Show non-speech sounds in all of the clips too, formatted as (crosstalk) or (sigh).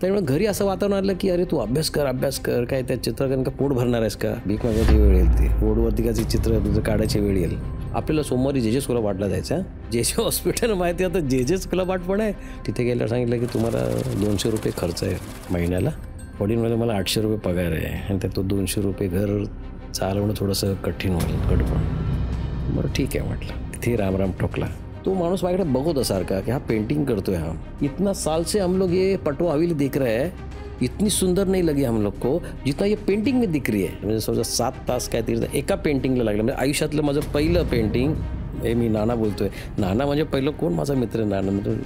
त्यामुळे घरी असं वातावरण आलं की अरे तू अभ्यास कर अभ्यास कर काय त्या कारण का पोट भरणार आहेस का भीक मागायची वेळ येईल ते रोडवरती का चित्र काढायची वेळ येईल आपल्याला सोमवारी जे जे स्कुला वाटला जायचा जे जे हॉस्पिटल माहिती आता जे जे स्कुला वाट पण आहे तिथे गेल्यावर सांगितलं की तुम्हाला दोनशे रुपये खर्च आहे महिन्याला वडीलमध्ये मला आठशे रुपये पगार आहे आणि त्यात तो दोनशे रुपये घर चालवणं थोडंसं कठीण होईल कडपण बरं ठीक आहे म्हटलं तिथे रामराम ठोकला तो माणूस माझ्याकडे बघत का की हा पेंटिंग करतोय हा इतना साल से हम लोग ये पटो हवेली देख रहे हैं इतनी सुंदर नाही लगी हम लोग को जितना ये पेंटिंग में दिख रही है म्हणजे समजा सात तास काय तरी एका पेंटिंगला लागलं म्हणजे आयुष्यातलं माझं पहिलं पेंटिंग हे मी नाना बोलतोय नाना म्हणजे पहिलं कोण माझा मित्र नाना म्हणजे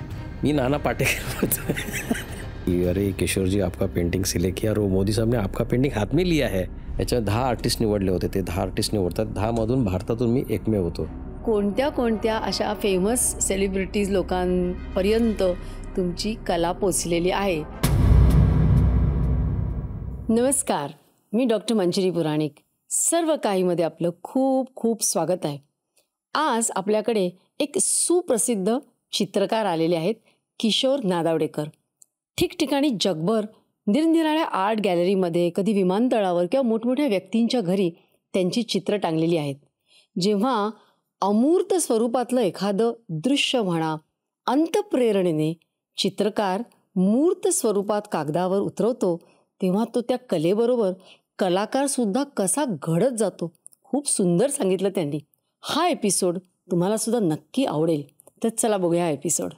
मी नाना पाटेकर (laughs) की अरे किशोरजी आपका पेंटिंग सिलेक्ट किया रो मोदी साहेबने आपका पेंटिंग हात में लिया है याच्यात दहा आर्टिस्ट निवडले होते ते दहा आर्टिस्ट निवडतात दहामधून भारतातून मी एकमेव होतो कोणत्या कोणत्या अशा फेमस सेलिब्रिटीज लोकांपर्यंत तुमची कला पोचलेली आहे नमस्कार मी डॉक्टर मंजिरी पुराणिक सर्व काहीमध्ये आपलं खूप खूप स्वागत आहे आज आपल्याकडे एक सुप्रसिद्ध चित्रकार आलेले आहेत किशोर नादावडेकर ठिकठिकाणी जगभर निरनिराळ्या आर्ट गॅलरीमध्ये कधी विमानतळावर किंवा मोठमोठ्या व्यक्तींच्या घरी त्यांची चित्रं टांगलेली आहेत जेव्हा अमूर्त स्वरूपातलं एखादं दृश्य म्हणा अंतप्रेरणेने चित्रकार मूर्त स्वरूपात कागदावर उतरवतो तेव्हा तो त्या कलेबरोबर कलाकारसुद्धा कसा घडत जातो खूप सुंदर सांगितलं त्यांनी हा एपिसोड तुम्हालासुद्धा नक्की आवडेल तर चला बघूया एपिसोड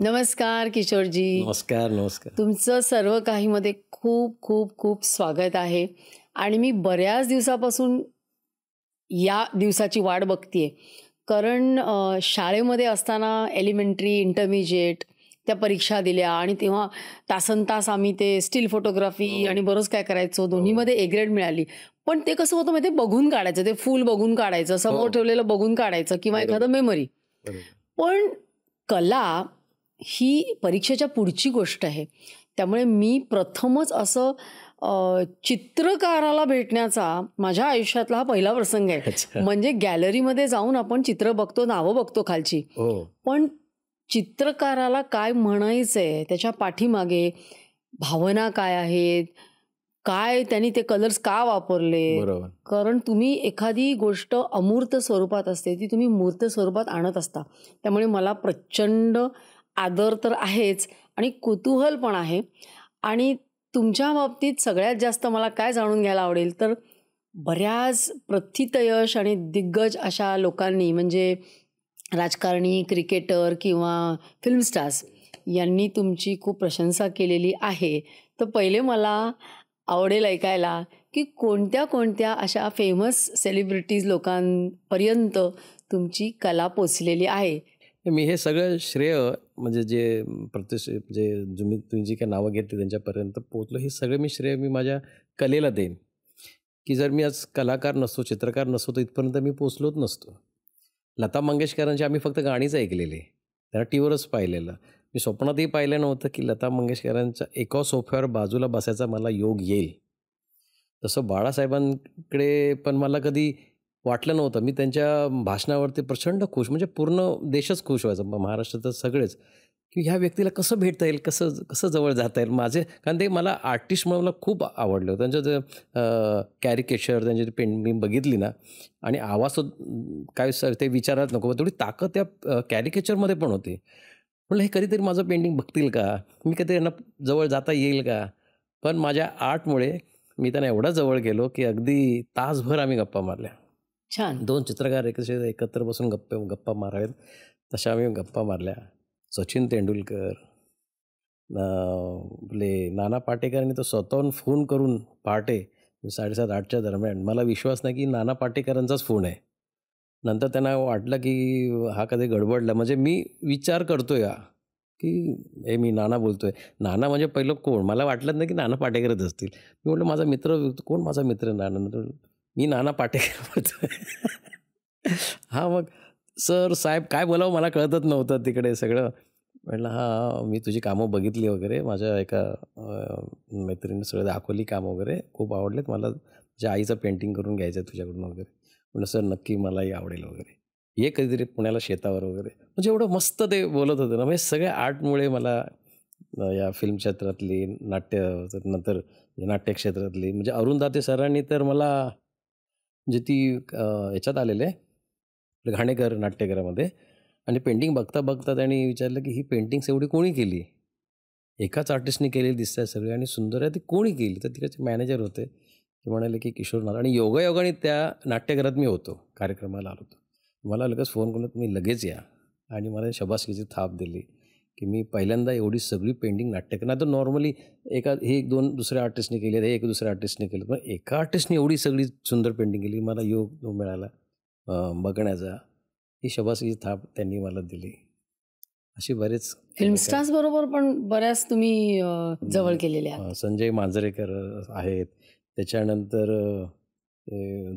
नमस्कार किशोरजी नमस्कार नमस्कार तुमचं सर्व काहीमध्ये खूप खूप खूप स्वागत आहे आणि मी बऱ्याच दिवसापासून या दिवसाची वाट बघतीये कारण शाळेमध्ये असताना एलिमेंटरी इंटरमिजिएट त्या परीक्षा दिल्या आणि तेव्हा तासन तास आम्ही ते स्टील फोटोग्राफी हो. आणि बरंच काय करायचो दोन्हीमध्ये हो. ए ग्रेड मिळाली पण ते कसं होतं माहिती बघून काढायचं ते फुल बघून काढायचं समोर हो. ठेवलेलं बघून काढायचं किंवा एखादं मेमरी पण कला ही परीक्षेच्या पुढची गोष्ट आहे त्यामुळे मी प्रथमच असं चित्रकाराला भेटण्याचा माझ्या आयुष्यातला हा पहिला प्रसंग आहे म्हणजे गॅलरीमध्ये जाऊन आपण चित्र बघतो नावं बघतो खालची हो. पण चित्रकाराला काय म्हणायचंय त्याच्या पाठीमागे भावना काय आहेत काय त्यांनी ते कलर्स का वापरले कारण तुम्ही एखादी गोष्ट अमूर्त स्वरूपात असते ती तुम्ही मूर्त स्वरूपात आणत असता त्यामुळे मला प्रचंड आदर तर आहेच आणि कुतूहल पण आहे आणि तुमच्या बाबतीत सगळ्यात जास्त मला काय जाणून घ्यायला आवडेल तर बऱ्याच प्रथितयश आणि दिग्गज अशा लोकांनी म्हणजे राजकारणी क्रिकेटर किंवा फिल्म स्टार्स यांनी तुमची खूप प्रशंसा केलेली आहे तर पहिले मला आवडेल ऐकायला की कोणत्या कोणत्या अशा फेमस सेलिब्रिटीज लोकांपर्यंत तुमची कला पोचलेली आहे मी हे सगळं श्रेय म्हणजे जे प्रत्यक्ष जे जुनी तुम्ही जी काही नावं घेतली त्यांच्यापर्यंत पोचलो हे सगळं मी श्रेय मी माझ्या कलेला देईन की जर मी आज कलाकार नसतो चित्रकार नसतो तर इथपर्यंत मी पोचलोच नसतो लता मंगेशकरांची आम्ही फक्त गाणीच ऐकलेली त्यांना टी व्हीवरच पाहिलेलं मी स्वप्नातही पाहिलं नव्हतं की लता मंगेशकरांच्या एका सोफ्यावर बाजूला बसायचा मला योग येईल तसं बाळासाहेबांकडे पण मला कधी वाटलं नव्हतं मी त्यांच्या भाषणावरती प्रचंड खुश म्हणजे पूर्ण देशच खुश व्हायचा महाराष्ट्रात सगळेच की ह्या व्यक्तीला कसं भेटता येईल कसं कसं जवळ जाता येईल माझे कारण ते मला आर्टिस्ट म्हणून मला खूप आवडलं त्यांचं जे कॅरिकेचर त्यांची पेंट मी बघितली ना आणि आवाज काय सर ते विचारत नको थोडी ताकद त्या कॅरिकेचरमध्ये पण होती म्हणलं हे कधीतरी माझं पेंटिंग बघतील का मी कधी यांना जवळ जाता येईल का पण माझ्या आर्टमुळे मी त्यांना एवढा जवळ गेलो की अगदी तासभर आम्ही गप्पा मारल्या छान दोन चित्रकार एकत्र एकत्र बसून गप्पे गप्पा मारावेत तशा आम्ही गप्पा मारल्या सचिन तेंडुलकर आपले नाना पाटेकरांनी तो स्वतःहून फोन करून पहाटे साडेसात आठच्या दरम्यान मला विश्वास नाही की नाना पाटेकरांचाच फोन आहे नंतर त्यांना वाटलं की हा कधी गडबडला म्हणजे मी विचार करतो या की हे मी नाना बोलतो आहे नाना म्हणजे पहिलं कोण मला वाटलं नाही की नाना पाटेकरच असतील मी म्हटलं माझा मित्र कोण माझा मित्र नाना मी नाना पाटेकर होतो हां मग सर साहेब काय बोलावं मला कळतच नव्हतं तिकडे सगळं म्हटलं हां मी तुझी कामं बघितली वगैरे माझ्या एका मैत्रिणीने सगळं दाखवली कामं वगैरे खूप आवडलेत मला तुझ्या आईचं पेंटिंग करून घ्यायचं आहे तुझ्याकडून वगैरे म्हटलं सर नक्की मलाही आवडेल वगैरे ये कधीतरी पुण्याला शेतावर वगैरे म्हणजे एवढं मस्त ते बोलत होतं ना म्हणजे सगळ्या आर्टमुळे मला या फिल्म क्षेत्रातली नाट्य नंतर नाट्यक्षेत्रातली क्षेत्रातली म्हणजे दाते सरांनी तर मला म्हणजे ती याच्यात आलेले घाणेकर नाट्यगरामध्ये आणि पेंटिंग बघता बघता त्यांनी विचारलं की ही पेंटिंग्स एवढी कोणी केली एकाच आर्टिस्टने केलेली दिसत आहे सगळी आणि सुंदर आहे ती कोणी केली तर तिकडचे मॅनेजर होते ते म्हणाले की किशोर नाथ आणि योगायोगाने त्या नाट्यघरात मी होतो कार्यक्रमाला आलो होतो मला लगेच फोन करून तुम्ही लगेच या आणि मला शबासकीची थाप दिली की मी पहिल्यांदा एवढी सगळी पेंटिंग नाट्यकना तर नॉर्मली एका हे एक दोन दुसऱ्या आर्टिस्टने केले हे एक दुसऱ्या आर्टिस्टने केलं पण एका आर्टिस्टने एवढी सगळी सुंदर पेंटिंग केली मला योग मिळाला बघण्याचा ही शबासची थाप त्यांनी मला दिली अशी बरेच फिल्मस्टार्स बरोबर पण बऱ्याच तुम्ही जवळ केलेल्या संजय मांजरेकर आहेत त्याच्यानंतर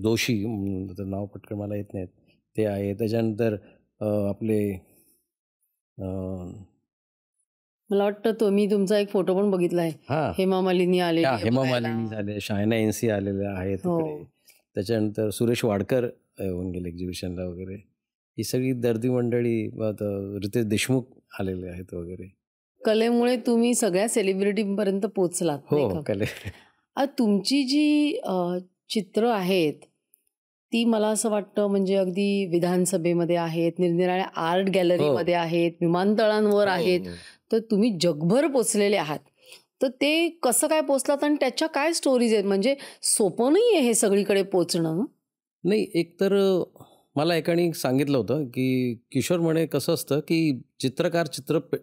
दोषी नाव पटकन मला येत नाहीत ते आहे त्याच्यानंतर आपले मला वाटतं तो मी तुमचा एक फोटो पण बघितला आहे हेमा मालिनी आले हेमा मालिनी झाले शायना सी आलेल्या आहेत हो. त्याच्यानंतर सुरेश वाडकर होऊन गेले एक्झिबिशनला वगैरे ही सगळी दर्दी मंडळी रितेश देशमुख आलेले आहेत वगैरे कलेमुळे तुम्ही सगळ्या सेलिब्रिटीपर्यंत पोचलात हो कले तुमची जी चित्र आहेत ती मला असं वाटतं म्हणजे अगदी विधानसभेमध्ये आहेत निरनिराळ्या आर्ट गॅलरीमध्ये हो. आहेत विमानतळांवर हो, हो, आहेत तर तुम्ही जगभर पोचलेले आहात तर ते कसं काय पोचलात आणि त्याच्या काय स्टोरीज आहेत म्हणजे सोपं नाही आहे हे सगळीकडे पोचणं नाही एकतर मला एकाने सांगितलं होतं की किशोर म्हणे कसं असतं की चित्रकार चित्र पे,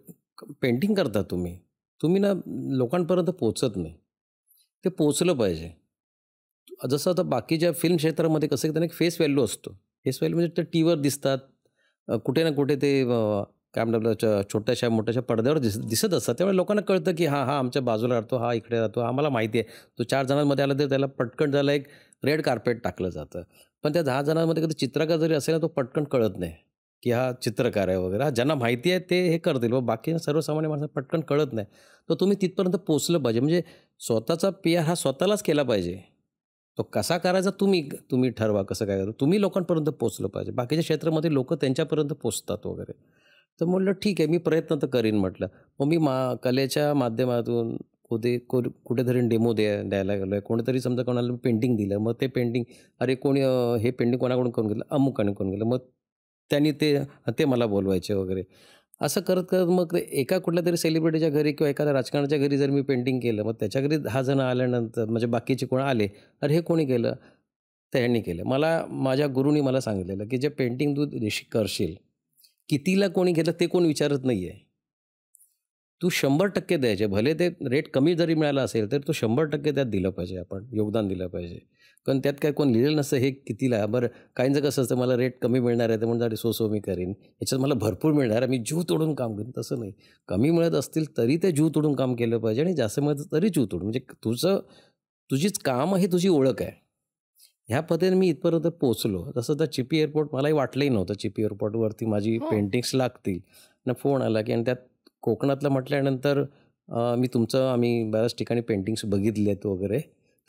पेंटिंग करता तुम्ही तुम्ही ना लोकांपर्यंत पोचत नाही ते पोचलं पाहिजे जसं आता बाकीच्या फिल्म क्षेत्रामध्ये कसं की त्यांना एक फेस व्हॅल्यू असतो फेस व्हॅल्यू म्हणजे ते टीव्हीवर दिसतात कुठे ना कुठे ते काय म्हणतात छोट्याशा मोठ्याशा पडद्यावर दिस दिसत असतात त्यामुळे लोकांना कळतं की हा हा आमच्या बाजूला राहतो हा इकडे राहतो आम्हाला माहिती आहे तो चार जणांमध्ये आला तर त्याला पटकन त्याला एक रेड कार्पेट टाकलं जातं पण त्या दहा जणांमध्ये कधी चित्रकार जरी असेल ना तो पटकन कळत नाही की हा चित्रकार आहे वगैरे हा ज्यांना माहिती आहे ते हे करतील व बाकी सर्वसामान्य माणसं पटकन कळत नाही तर तुम्ही तिथपर्यंत पोचलं पाहिजे म्हणजे स्वतःचा पी हा स्वतःलाच केला पाहिजे तो कसा करायचा तुम्ही तुम्ही ठरवा कसं काय करा तुम्ही लोकांपर्यंत पोचलं पाहिजे बाकीच्या क्षेत्रामध्ये लोक त्यांच्यापर्यंत पोचतात वगैरे तर म्हटलं ठीक आहे मी प्रयत्न तर करीन म्हटलं मग मी मा कलेच्या माध्यमातून कुठे को कुठेतरी डेमो द्या द्यायला गेलो आहे कोणीतरी समजा कोणाला पेंटिंग दिलं मग ते पेंटिंग अरे कोणी हे पेंटिंग कोणाकडून करून गेलं अमुकाने करून गेलं मग त्यांनी ते ते मला बोलवायचे वगैरे असं करत करत मग एका कुठल्या तरी सेलिब्रिटीच्या घरी किंवा एखाद्या राजकारणाच्या घरी जर मी पेंटिंग केलं मग त्याच्या घरी दहा जण आल्यानंतर म्हणजे बाकीचे कोण आले अरे हे कोणी केलं त्यांनी केलं मला माझ्या गुरुनी मला सांगितलेलं की जे पेंटिंग तू देशी करशील कितीला कोणी घेतलं ते कोण विचारत नाही आहे तू शंभर टक्के द्यायचे भले ते रेट कमी जरी मिळाला असेल तर तू शंभर टक्के त्यात दिलं पाहिजे आपण योगदान दिलं पाहिजे कारण त्यात काय कोण लिहिलेलं नसतं हे कितीला बरं काहींचं कसं असतं मला रेट कमी मिळणार आहे तर म्हणजे सो सो मी करेन याच्यात मला भरपूर मिळणार आहे मी जीव तोडून काम करेन तसं नाही कमी मिळत असतील तरी ते जीव तोडून काम केलं पाहिजे आणि जास्त मिळत तरी जीव तोडून म्हणजे तुझं तुझीच काम आहे तुझी ओळख आहे ह्या पद्धतीने मी इथपर्यंत पोचलो तसं तर चिपी एअरपोर्ट मलाही वाटलंही नव्हतं चिपी एअरपोर्टवरती माझी पेंटिंग्स हो. लागतील ना फोन आला की आणि त्यात कोकणातलं म्हटल्यानंतर मी तुमचं आम्ही बऱ्याच ठिकाणी पेंटिंग्स बघितले आहेत वगैरे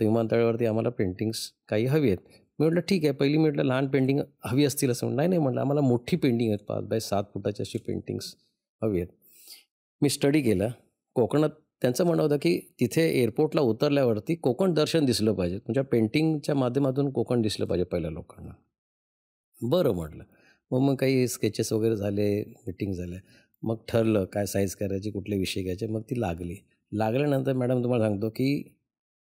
तर विमानतळावरती आम्हाला पेंटिंग्स काही हवी आहेत मी म्हटलं ठीक आहे पहिली म्हटलं लहान पेंटिंग हवी असतील असं नाही नाही म्हटलं आम्हाला मोठी पेंटिंग आहेत पाच बाय सात फुटाची अशी पेंटिंग्स हवी आहेत मी स्टडी केलं कोकणात त्यांचं म्हणणं होतं की तिथे एअरपोर्टला उतरल्यावरती कोकण दर्शन दिसलं पाहिजे तुमच्या म्हणजे पेंटिंगच्या माध्यमातून कोकण दिसलं पाहिजे पहिल्या लोकांना बरं म्हटलं मग मग काही स्केचेस वगैरे झाले मीटिंग झाल्या मग ठरलं काय साईज करायची कुठले विषय घ्यायचे मग ती लागली लागल्यानंतर मॅडम तुम्हाला सांगतो की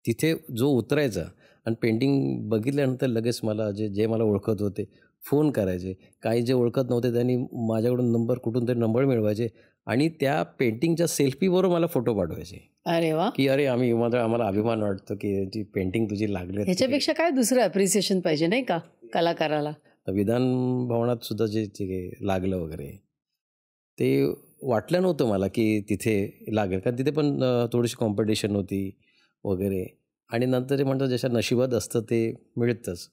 तिथे जो उतरायचा आणि पेंटिंग बघितल्यानंतर लगेच मला जे जे मला ओळखत होते फोन करायचे काही जे ओळखत नव्हते त्यांनी माझ्याकडून नंबर कुठून तरी नंबर मिळवायचे आणि त्या पेंटिंगच्या सेल्फीबरोबर मला फोटो पाठवायचे अरे वा की अरे आम्ही आम्हाला अभिमान वाटतो की जी पेंटिंग तुझी लागली त्याच्यापेक्षा काय दुसरं अप्रिसिएशन पाहिजे नाही का कलाकाराला विधान भवनात सुद्धा जे लागलं वगैरे ते वाटलं नव्हतं मला की तिथे लागेल कारण तिथे पण थोडीशी कॉम्पिटिशन होती वगैरे आणि नंतर ते म्हणतात जशा नशिबात असतं ते मिळतंच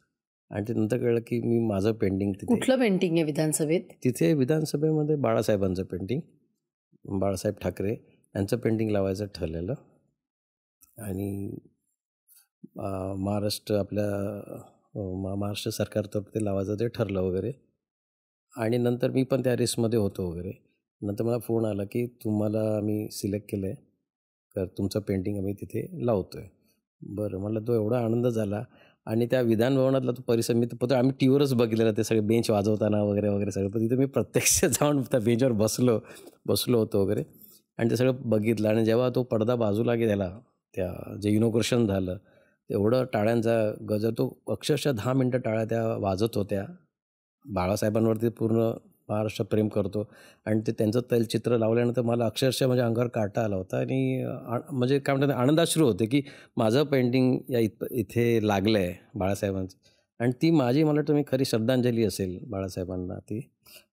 आणि ते नंतर कळलं की मी माझं पेंटिंग तिथे कुठलं पेंटिंग आहे विधानसभेत तिथे विधानसभेमध्ये बाळासाहेबांचं पेंटिंग बाळासाहेब ठाकरे यांचं पेंटिंग लावायचं ठरलेलं आणि महाराष्ट्र आपल्या महाराष्ट्र सरकारतर्फे ते लावायचं ते ठरलं वगैरे आणि नंतर मी पण त्या रेसमध्ये होतो वगैरे नंतर मला फोन आला की तुम्हाला मी सिलेक्ट केलं आहे तर तुमचं पेंटिंग आम्ही तिथे लावतो आहे बरं मला तो एवढा आनंद झाला आणि त्या विधानभवनातला तो परिसर मी तर आम्ही व्हीवरच बघितलेला ते सगळे बेंच वाजवताना वगैरे वगैरे सगळं पण तिथे मी प्रत्यक्ष (laughs) जाऊन त्या बेंचवर बसलो बसलो होतो वगैरे आणि ते सगळं बघितलं आणि जेव्हा तो पडदा बाजूला गेला त्या जे इनोग्रेशन झालं एवढं टाळ्यांचा गजर तो अक्षरशः दहा मिनटं टाळ्या त्या वाजत होत्या बाळासाहेबांवरती पूर्ण महाराष्ट्र प्रेम करतो आणि ते त्यांचं तैलचित्र लावल्यानंतर मला अक्षरशः माझ्या अंगावर काटा आला होता आणि म्हणजे काय म्हणतात आनंदाश्रू होते की माझं पेंटिंग या इथे लागलं आहे बाळासाहेबांचं आणि ती माझी मला तुम्ही खरी श्रद्धांजली असेल बाळासाहेबांना ती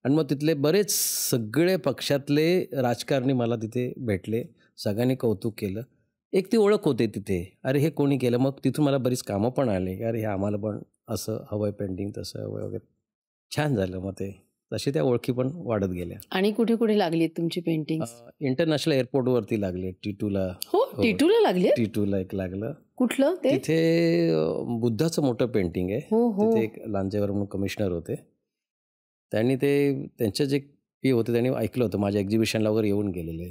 आणि मग तिथले बरेच सगळे पक्षातले राजकारणी मला तिथे भेटले सगळ्यांनी कौतुक केलं एक ती ओळख होते तिथे अरे हे कोणी केलं मग तिथून मला बरीच कामं पण आली अरे हे आम्हाला पण असं हवं आहे पेंटिंग तसं हवं वगैरे छान झालं मग ते तशी त्या ओळखी पण वाढत गेल्या आणि कुठे कुठे लागली तुमची पेंटिंग इंटरनॅशनल एअरपोर्ट वरती लागले टी टूला हो टी हो. ला लागले टी एक लागलं कुठलं तिथे बुद्धाचं मोठं पेंटिंग आहे हो, हो. तिथे एक लांजेवर म्हणून कमिशनर होते त्यांनी ते त्यांचे जे पी होते त्यांनी ऐकलं होतं माझ्या एक्झिबिशनला वगैरे येऊन गेलेले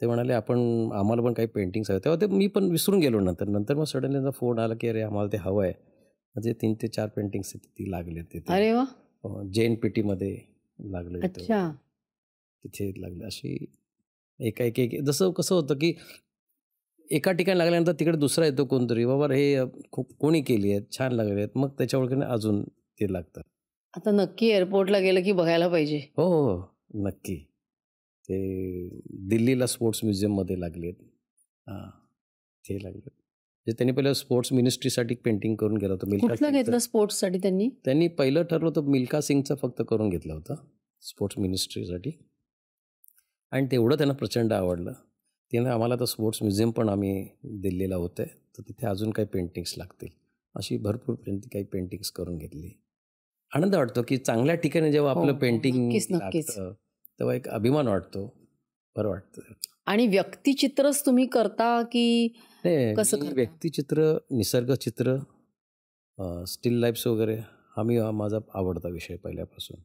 ते म्हणाले आपण आम्हाला पण काही पेंटिंग्स हवे तेव्हा ते मी पण विसरून गेलो नंतर नंतर मग सडनली फोन आला की अरे आम्हाला ते हवं आहे म्हणजे तीन ते चार पेंटिंग्स ती लागले ते अरे वा जैन मध्ये लागले अच्छा तिथे लागले अशी एक एक एक जसं कसं होतं की एका ठिकाणी लागल्यानंतर तिकडे दुसरा येतो कोणतरी बाबा हे खूप कोणी केली आहेत छान लागले आहेत मग त्याच्या ओळखीने अजून ते लागतात आता नक्की एअरपोर्टला गेलं की बघायला पाहिजे हो हो, हो. नक्की ते दिल्लीला स्पोर्ट्स म्युझियममध्ये लागले आहेत हां ते लागले त्यांनी पहिलं स्पोर्ट्स मिनिस्ट्रीसाठी पेंटिंग करून गेलं होतं मिल्खा घेतलं स्पोर्ट्ससाठी त्यांनी त्यांनी पहिलं ठरलं होतं मिल्का सिंगचं फक्त करून घेतलं होतं स्पोर्ट्स मिनिस्ट्रीसाठी आणि तेवढं त्यांना प्रचंड आवडलं त्याने आम्हाला तर स्पोर्ट्स म्युझियम पण आम्ही दिलेला होतं तर तिथे अजून काही पेंटिंग्स लागतील अशी भरपूर काही पेंटिंग्स करून घेतली आनंद वाटतो की चांगल्या ठिकाणी जेव्हा हो, आपलं पेंटिंग तेव्हा एक अभिमान वाटतो बरं वाटतं आणि व्यक्तिचित्रच तुम्ही करता की नाही व्यक्तिचित्र चित्र स्टील लाईफ वगैरे हा मी माझा आवडता विषय पहिल्यापासून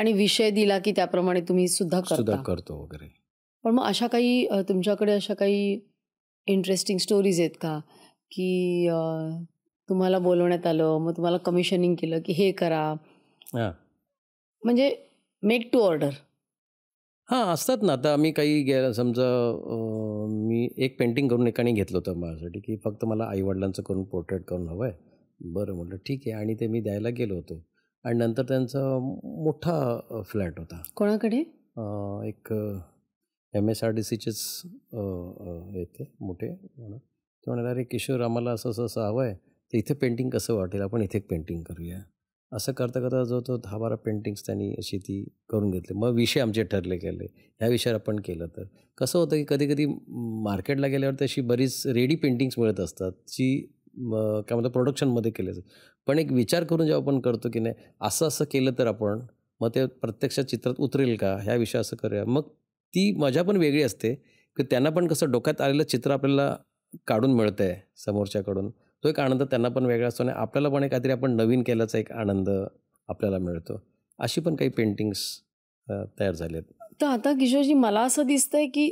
आणि विषय दिला की त्याप्रमाणे तुम्ही सुद्धा सुद्धा करतो वगैरे पण मग अशा काही तुमच्याकडे अशा काही इंटरेस्टिंग स्टोरीज आहेत का की तुम्हाला बोलवण्यात आलं मग तुम्हाला कमिशनिंग केलं की हे करा म्हणजे मेक टू ऑर्डर हां असतात ना आता आम्ही काही गे समजा मी एक पेंटिंग करून एकाने घेतलं होतं माझ्यासाठी की फक्त मला आईवडिलांचं करून पोर्ट्रेट करून हवं आहे बरं म्हटलं ठीक आहे आणि ते मी द्यायला गेलो होतो आणि नंतर त्यांचा मोठा फ्लॅट होता कोणाकडे एक एम एस आर डी सीचेच येते मोठे म्हणा ते म्हणाले अरे किशोर आम्हाला असं असं असं हवं आहे तर इथे पेंटिंग कसं वाटेल आपण इथे एक पेंटिंग करूया असं करता करता जो तो दहा बारा पेंटिंग्स त्यांनी अशी ती करून घेतली मग विषय आमचे ठरले गेले ह्या विषयावर आपण केलं तर कसं होतं की कधी कधी मार्केटला गेल्यावर तशी बरीच रेडी पेंटिंग्स मिळत असतात जी काय म्हणतात प्रोडक्शनमध्ये केले जात पण एक विचार करून जेव्हा आपण करतो की नाही असं असं केलं तर आपण मग ते प्रत्यक्षात चित्रात उतरेल का ह्या विषय असं करूया मग ती मजा पण वेगळी असते की त्यांना पण कसं डोक्यात आलेलं चित्र आपल्याला काढून मिळतं आहे समोरच्याकडून तो एक आनंद त्यांना पण वेगळा असतो आणि आपल्याला पण काहीतरी आपण नवीन केल्याचा एक आनंद आपल्याला मिळतो अशी पण काही पेंटिंग्स तयार झाली आहेत तर आता किशोरजी मला असं दिसतंय की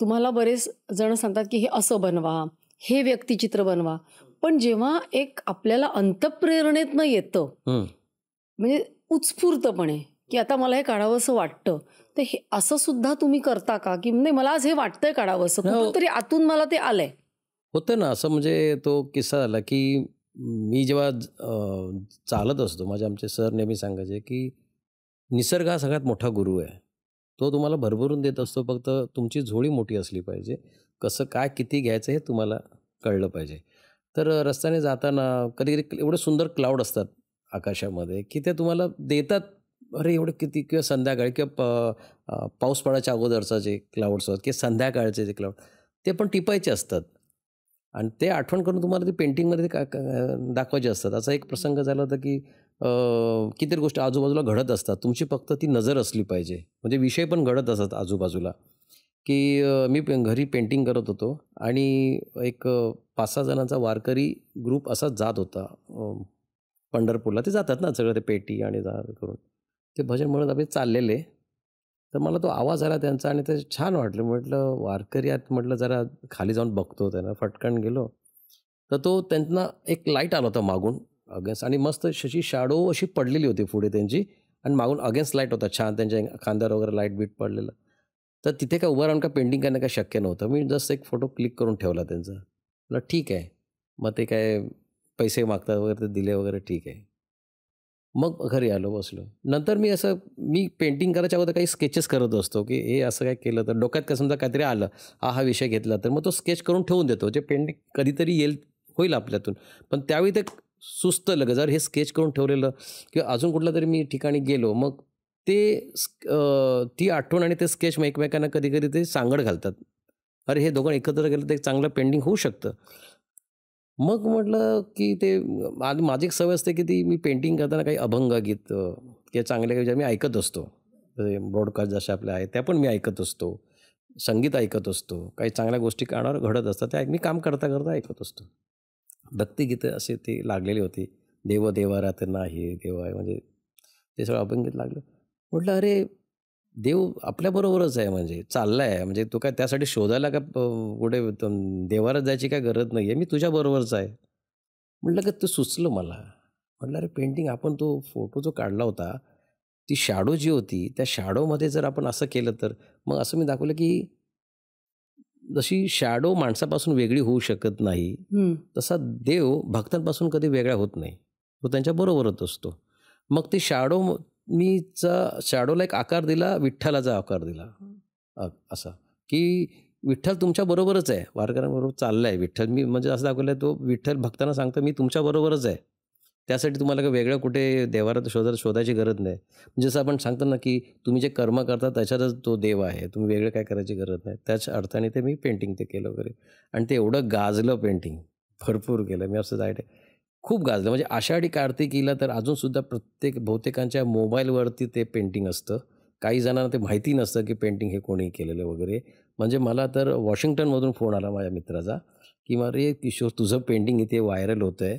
तुम्हाला बरेच जण सांगतात की हे असं बनवा हे व्यक्तिचित्र बनवा पण जेव्हा एक आपल्याला अंतप्रेरणेतनं येतं म्हणजे उत्स्फूर्तपणे की आता मला हे काढावं असं वाटतं तर हे असं सुद्धा तुम्ही करता का की नाही मला आज हे वाटतंय काढावं असं हो. तरी आतून मला ते आलंय होतं ना असं म्हणजे तो किस्सा झाला की मी जेव्हा चालत असतो माझे आमचे सर नेहमी सांगायचे की निसर्ग हा सगळ्यात मोठा गुरु आहे तो तुम्हाला भरभरून देत असतो फक्त तुमची झोळी मोठी असली पाहिजे कसं काय किती घ्यायचं हे तुम्हाला कळलं पाहिजे तर रस्त्याने जाताना कधी कधी एवढे सुंदर क्लाउड असतात आकाशामध्ये की ते तुम्हाला देतात अरे एवढे किती किंवा संध्याकाळी किंवा प पाऊस पडायच्या अगोदरचा जे क्लाउड्स होतात किंवा संध्याकाळचे जे क्लाउड ते पण टिपायचे असतात आणि ते आठवण करून तुम्हाला ते पेंटिंगमध्ये का दाखवायचे असतात असा एक प्रसंग झाला होता की कितीतरी गोष्ट आजूबाजूला घडत असतात तुमची फक्त ती नजर असली पाहिजे म्हणजे विषय पण घडत असतात आजूबाजूला की मी घरी पेंटिंग करत होतो आणि एक पाच सहा जणांचा वारकरी ग्रुप असा जात होता पंढरपूरला ते जातात ना सगळं ते पेटी आणि जा करून ते भजन म्हणत आपले चाललेले तर मला तो आवाज आला त्यांचा आणि ते छान वाटलं म्हटलं वारकरी आत म्हटलं जरा खाली जाऊन बघतो त्यांना फटकन गेलो तर तो त्यांना एक लाईट आला होता मागून अगेन्स्ट आणि मस्त शशी शाडो अशी पडलेली होती पुढे त्यांची आणि मागून अगेन्स्ट लाईट होता छान त्यांच्या खांद्यावर वगैरे लाईट बीट पडलेलं तर तिथे काय उभं राहून का पेंटिंग करणं काय शक्य नव्हतं मी जस्ट एक फोटो क्लिक करून ठेवला त्यांचा म्हटलं ठीक आहे मग ते काय पैसे मागतात वगैरे ते दिले वगैरे ठीक आहे मग घरी आलो बसलो नंतर मी असं मी पेंटिंग करायच्या अगोदर काही स्केचेस करत असतो की हे असं काय केलं तर डोक्यात का समजा काहीतरी आलं हा हा विषय घेतला तर मग तो स्केच करून ठेवून देतो जे पेंटिंग कधीतरी येईल होईल आपल्यातून पण त्यावेळी ते सुस्त लगेच जर हे स्केच करून ठेवलेलं किंवा अजून कुठलं तरी मी ठिकाणी गेलो मग ते ती आठवण आणि ते स्केच मग एकमेकांना कधी कधी ते सांगड घालतात अरे हे दोघं एकत्र गेलं तर एक चांगलं पेंटिंग होऊ शकतं मग म्हटलं की ते आधी माझी एक सवय असते की ती मी पेंटिंग करताना काही अभंग गीत किंवा चांगल्या काही मी ऐकत असतो ब्रॉडकास्ट जशा आपल्या आहेत त्या पण मी ऐकत असतो संगीत ऐकत असतो काही चांगल्या गोष्टी कानावर घडत असतात त्या मी काम करता करता ऐकत असतो भक्तिगीतं असे ते लागलेली होती देव देवा रात्र नाही देवाय म्हणजे ते सगळं अभंगीत लागलं म्हटलं अरे देव आपल्याबरोबरच आहे म्हणजे चालला आहे म्हणजे तू काय त्यासाठी शोधायला का कुठे देवाला जायची काय गरज नाही आहे मी तुझ्याबरोबरच आहे म्हटलं का तू सुचलं मला म्हटलं अरे पेंटिंग आपण तो फोटो जो काढला होता ती शाडो जी होती त्या शाडोमध्ये जर आपण असं केलं तर मग असं मी दाखवलं की जशी शॅडो माणसापासून वेगळी होऊ शकत नाही तसा देव भक्तांपासून कधी वेगळा होत नाही तो त्यांच्याबरोबरच असतो मग ते शॅडो मीचा शॅडोला एक आकार दिला विठ्ठलाचा आकार दिला असा की विठ्ठल तुमच्याबरोबरच आहे वारकऱ्यांबरोबर चाललं आहे विठ्ठल मी म्हणजे असं दाखवलं आहे तो विठ्ठल भक्तांना सांगतो मी तुमच्याबरोबरच आहे त्यासाठी तुम्हाला काही वेगळं कुठे देवाला शोधा शोधायची गरज नाही म्हणजे जसं आपण सांगतो ना की तुम्ही जे कर्म करता त्याच्यातच तो देव आहे तुम्ही वेगळं काय करायची गरज नाही त्याच अर्थाने ते मी पेंटिंग ते केलं वगैरे आणि ते एवढं गाजलं पेंटिंग भरपूर केलं मी असं जायटे खूप गाजलं म्हणजे आषाढी कार्तिकीला तर अजूनसुद्धा प्रत्येक बहुतेकांच्या मोबाईलवरती ते पेंटिंग असतं काही जणांना ते माहिती नसतं की पेंटिंग हे कोणी केलेलं वगैरे म्हणजे मला तर वॉशिंग्टनमधून फोन आला माझ्या मित्राचा की मग रे किशोर तुझं पेंटिंग इथे व्हायरल होतं आहे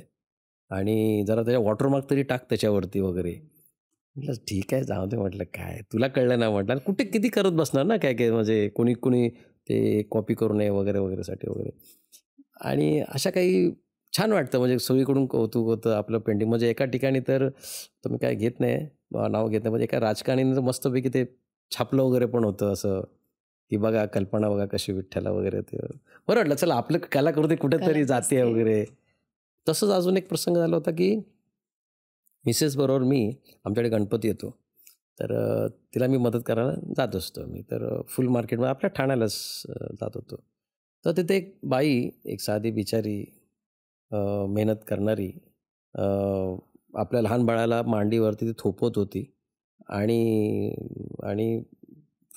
आणि जरा त्याच्या वॉटरमार्क तरी टाक त्याच्यावरती वगैरे म्हटलं ठीक आहे जाऊ दे म्हटलं काय तुला कळलं ना म्हटलं कुठे किती करत बसणार ना काय काय म्हणजे कोणी कोणी ते कॉपी करू नये वगैरे वगैरेसाठी वगैरे आणि अशा काही छान वाटतं म्हणजे सगळीकडून कौतुक होतं आपलं पेंटिंग म्हणजे एका ठिकाणी तर तुम्ही काय घेत नाही नाव घेत नाही म्हणजे एका तर मस्तपैकी ते छापलं वगैरे पण होतं असं की बघा कल्पना बघा कशी विठ्ठ्याला वगैरे ते बरं वाटलं चला आपलं कलाकृती कुठेतरी जाते वगैरे तसंच अजून एक प्रसंग झाला होता की मिसेस बरोबर मी आमच्याकडे गणपती येतो तर तिला मी मदत करायला जात असतो मी तर फुल मार्केटमध्ये आपल्या ठाण्यालाच जात होतो तर तिथे एक बाई एक साधी बिचारी मेहनत करणारी आपल्या लहान बाळाला मांडीवरती ती थोपवत होती आणि आणि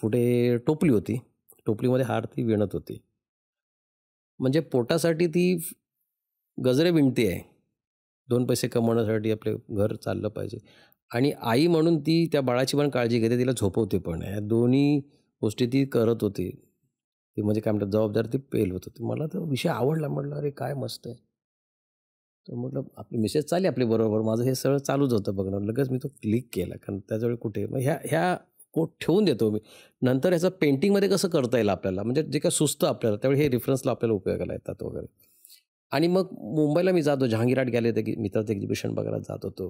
पुढे टोपली होती टोपलीमध्ये हार ती विणत होती म्हणजे पोटासाठी ती गजरे विणते आहे दोन पैसे कमवण्यासाठी आपले घर चाललं पाहिजे आणि आई म्हणून ती त्या बाळाची पण काळजी घेते तिला झोपवते पण या दोन्ही गोष्टी ती करत होती ती म्हणजे काय म्हणतात जबाबदारी ती पेल होत होती मला तो विषय आवडला म्हटलं अरे काय मस्त आहे तर म्हटलं आपली मेसेज चाले आपली बरोबर माझं हे सगळं चालूच होतं बघणं लगेच मी तो क्लिक केला कारण त्याच्यावेळी कुठे मग ह्या ह्या कोट ठेवून देतो मी नंतर ह्याचं पेंटिंगमध्ये कसं करता येईल आपल्याला म्हणजे जे काय सुस्त आपल्याला त्यावेळी हे रिफरन्सला आपल्याला उपयोगाला येतात वगैरे आणि मग मुंबईला मी जातो जहांगीराट गेले ते मित्राचं एक्झिबिशन बघायला जात होतो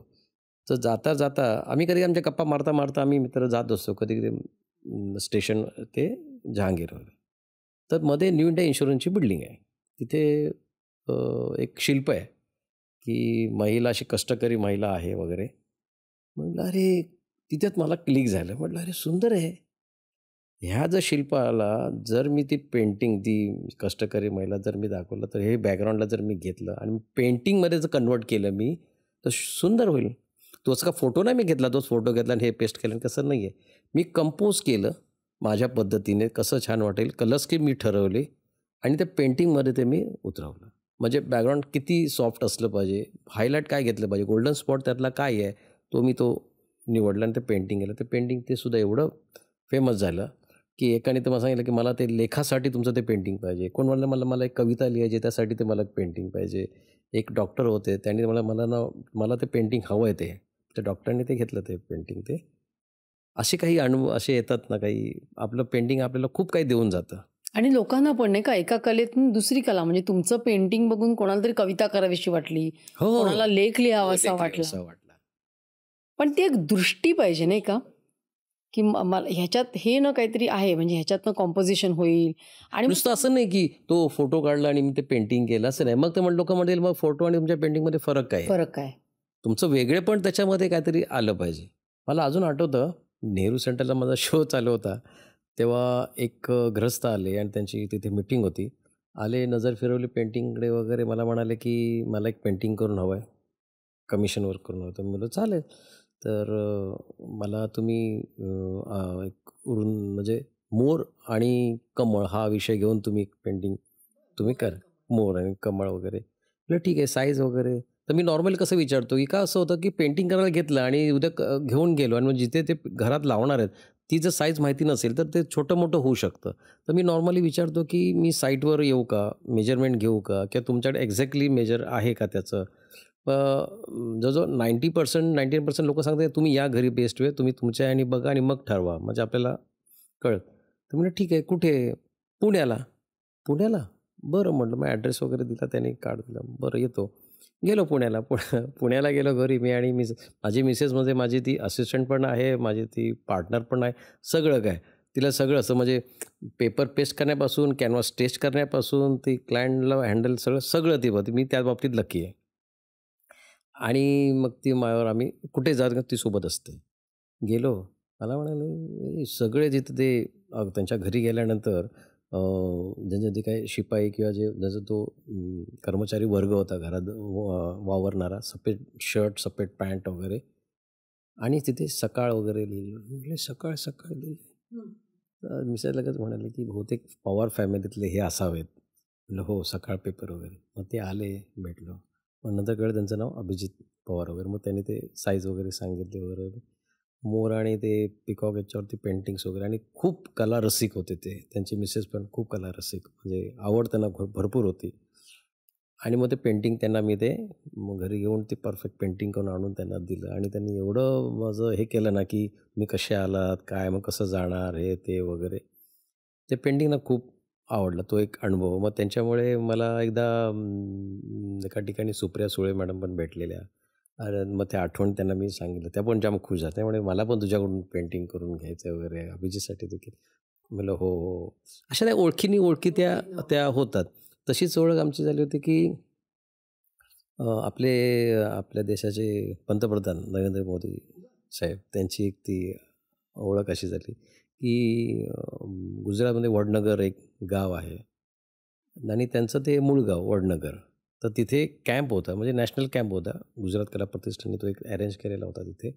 तर जाता जाता आम्ही कधी आमच्या गप्पा मारता मारता आम्ही मित्र जात असतो कधी कधी स्टेशन ते जहांगीरवर तर मध्ये न्यू इंडिया इन्शुरन्सची बिल्डिंग आहे तिथे एक शिल्प आहे की महिला अशी कष्टकरी महिला आहे वगैरे म्हटलं अरे तिथेच मला क्लिक झालं म्हटलं अरे सुंदर आहे ह्या जर शिल्पाला जर मी ती पेंटिंग ती कष्टकरी महिला जर मी दाखवलं तर हे बॅकग्राऊंडला जर मी घेतलं आणि पेंटिंगमध्ये जर कन्वर्ट केलं मी तर सुंदर होईल तोच का फोटो नाही मी घेतला तोच फोटो घेतला आणि हे पेस्ट केलं कसं नाही आहे मी कंपोज केलं माझ्या पद्धतीने कसं छान वाटेल कलर्स की मी ठरवले आणि त्या पेंटिंगमध्ये ते मी उतरवलं म्हणजे बॅकग्राऊंड किती सॉफ्ट असलं पाहिजे हायलाईट काय घेतलं पाहिजे गोल्डन स्पॉट त्यातला काय आहे तो मी तो निवडला आणि ते पेंटिंग केलं ते पेंटिंग ते सुद्धा एवढं फेमस झालं की एकाने तर मला सांगितलं की मला ते लेखासाठी तुमचं ते पेंटिंग पाहिजे कोण म्हणलं मला मला एक कविता लिहायची त्यासाठी ते मला पेंटिंग पाहिजे एक डॉक्टर होते त्यांनी मला मला ना मला ते पेंटिंग हवं आहे ते त्या डॉक्टरने ते घेतलं ते पेंटिंग ते असे काही अनुभव असे येतात ना काही आपलं पेंटिंग आपल्याला खूप काही देऊन जातं आणि लोकांना पण नाही का एका कलेतून दुसरी कला म्हणजे तुमचं पेंटिंग बघून कोणाला तरी कविता करावीशी वाटली हो कोणाला लेख लिहावा हो, असा वाटला पण ती एक दृष्टी पाहिजे नाही का की मला ह्याच्यात हे ना काहीतरी आहे म्हणजे ह्याच्यातनं कॉम्पोजिशन होईल आणि नुसतं असं नाही की तो फोटो काढला आणि मी ते पेंटिंग केलं असं नाही मग ते लोक म्हणतील मग फोटो आणि तुमच्या पेंटिंग मध्ये फरक काय फरक काय तुमचं वेगळे पण त्याच्यामध्ये काहीतरी आलं पाहिजे मला अजून आठवतं नेहरू सेंटरला माझा शो चालू होता तेव्हा एक ग्रस्त आले आणि त्यांची तिथे मिटिंग होती आले नजर फिरवली पेंटिंगकडे वगैरे मला म्हणाले की मला एक पेंटिंग करून हवं आहे कमिशन वर्क करून हवं तर मी चालेल तर मला तुम्ही एक उरून म्हणजे मोर आणि कमळ हा विषय घेऊन तुम्ही एक पेंटिंग तुम्ही कर मोर आणि कमळ वगैरे म्हणजे ठीक आहे साईज वगैरे तर मी नॉर्मल कसं विचारतो की का असं होतं की पेंटिंग करायला घेतलं आणि उद्या घेऊन गेलो आणि मग जिथे ते घरात लावणार आहेत ती जर साईज माहिती नसेल तर ते छोटं मोठं होऊ शकतं तर मी नॉर्मली विचारतो की मी साईटवर येऊ का मेजरमेंट घेऊ का किंवा तुमच्याकडे एक्झॅक्टली मेजर आहे का त्याचं जो जो नाईंटी पर्सेंट नाईन्टीन पर्सेंट लोक सांगतात तुम्ही या घरी बेस्ट वे तुम्ही तुमच्या आणि बघा आणि मग ठरवा म्हणजे आपल्याला कळत तर म्हणजे ठीक आहे कुठे पुण्याला पुण्याला बरं म्हटलं मग ॲड्रेस वगैरे दिला त्याने कार्ड दिलं बरं येतो गेलो पुण्याला पु पुण्याला गेलो घरी मी आणि मिस माझी मिसेसमध्ये म्हणजे माझी ती असिस्टंट पण आहे माझी ती पार्टनर पण आहे सगळं काय तिला सगळं असं म्हणजे पेपर पेस्ट करण्यापासून कॅनव्हास टेस्ट करण्यापासून ती क्लायंटला हँडल सगळं सगळं ती बघते मी त्या बाबतीत लकी आहे आणि मग ती मायावर आम्ही कुठे जात ती सोबत असते गेलो मला म्हणाले सगळे जिथे ते त्यांच्या घरी गेल्यानंतर ज्यांच्या जे काही शिपाई किंवा जे ज्याचा तो कर्मचारी वर्ग होता घरात वावरणारा सपेट शर्ट सपेट पॅन्ट वगैरे आणि तिथे सकाळ वगैरे लिहिलं म्हणजे सकाळ सकाळ लिहिली तर लगेच म्हणाले की बहुतेक पवार फॅमिलीतले हे असावेत म्हटलं हो सकाळ पेपर वगैरे मग ते आले भेटलो मग नंतर कळलं त्यांचं नाव अभिजित पवार वगैरे मग त्यांनी ते साईज वगैरे सांगितले वगैरे मोर आणि ते पिकॉक याच्यावरती पेंटिंग्स वगैरे आणि खूप कला रसिक होते ते त्यांची मिसेस पण खूप कला रसिक म्हणजे आवड त्यांना भरपूर होती आणि मग ते पेंटिंग त्यांना मी ते घरी घेऊन ते परफेक्ट पेंटिंग करून आणून त्यांना दिलं आणि त्यांनी एवढं माझं हे केलं ना की मी कसे आलात काय मग कसं जाणार हे ते वगैरे ते पेंटिंगना खूप आवडला तो एक अनुभव मग त्यांच्यामुळे मला एकदा एका ठिकाणी सुप्रिया सुळे मॅडम पण भेटलेल्या अरे मग त्या आठवण त्यांना मी सांगितलं त्या पण जाम खुश झाल्या म्हणजे मला पण तुझ्याकडून पेंटिंग करून घ्यायचं वगैरे अभिजीसाठी देखील म्हटलं हो, हो हो अशा त्या ओळखीनी ओळखी त्या त्या होतात तशीच ओळख आमची झाली होती की आपले आपल्या देशाचे पंतप्रधान नरेंद्र मोदी साहेब त्यांची एक ती ओळख अशी झाली की गुजरातमध्ये वडनगर एक गाव आहे आणि त्यांचं ते मूळ गाव वडनगर तर तिथे कॅम्प होता म्हणजे नॅशनल कॅम्प होता गुजरात कला प्रतिष्ठानने तो एक अरेंज केलेला होता तिथे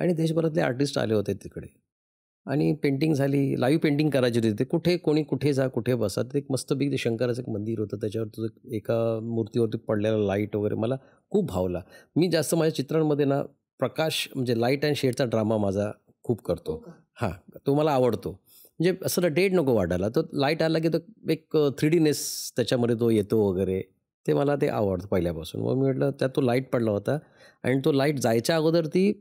आणि देशभरातले आर्टिस्ट आले होते तिकडे आणि पेंटिंग झाली लाईव्ह पेंटिंग करायची होती तिथे कुठे कोणी कुठे जा कुठे बसा ते एक मस्तपैकी ते शंकराचं एक मंदिर होतं त्याच्यावर एका मूर्तीवरती पडलेला लाईट वगैरे मला खूप भावला मी जास्त माझ्या चित्रांमध्ये ना प्रकाश म्हणजे लाईट अँड शेडचा ड्रामा माझा खूप करतो हो हां तो मला आवडतो म्हणजे असं डेट नको वाटायला तो लाईट आला की तो एक थ्री डीनेस त्याच्यामध्ये तो येतो वगैरे ते मला ते आवडतं पहिल्यापासून मग मी म्हटलं त्यात तो लाईट पडला होता आणि तो लाईट जायच्या अगोदर ती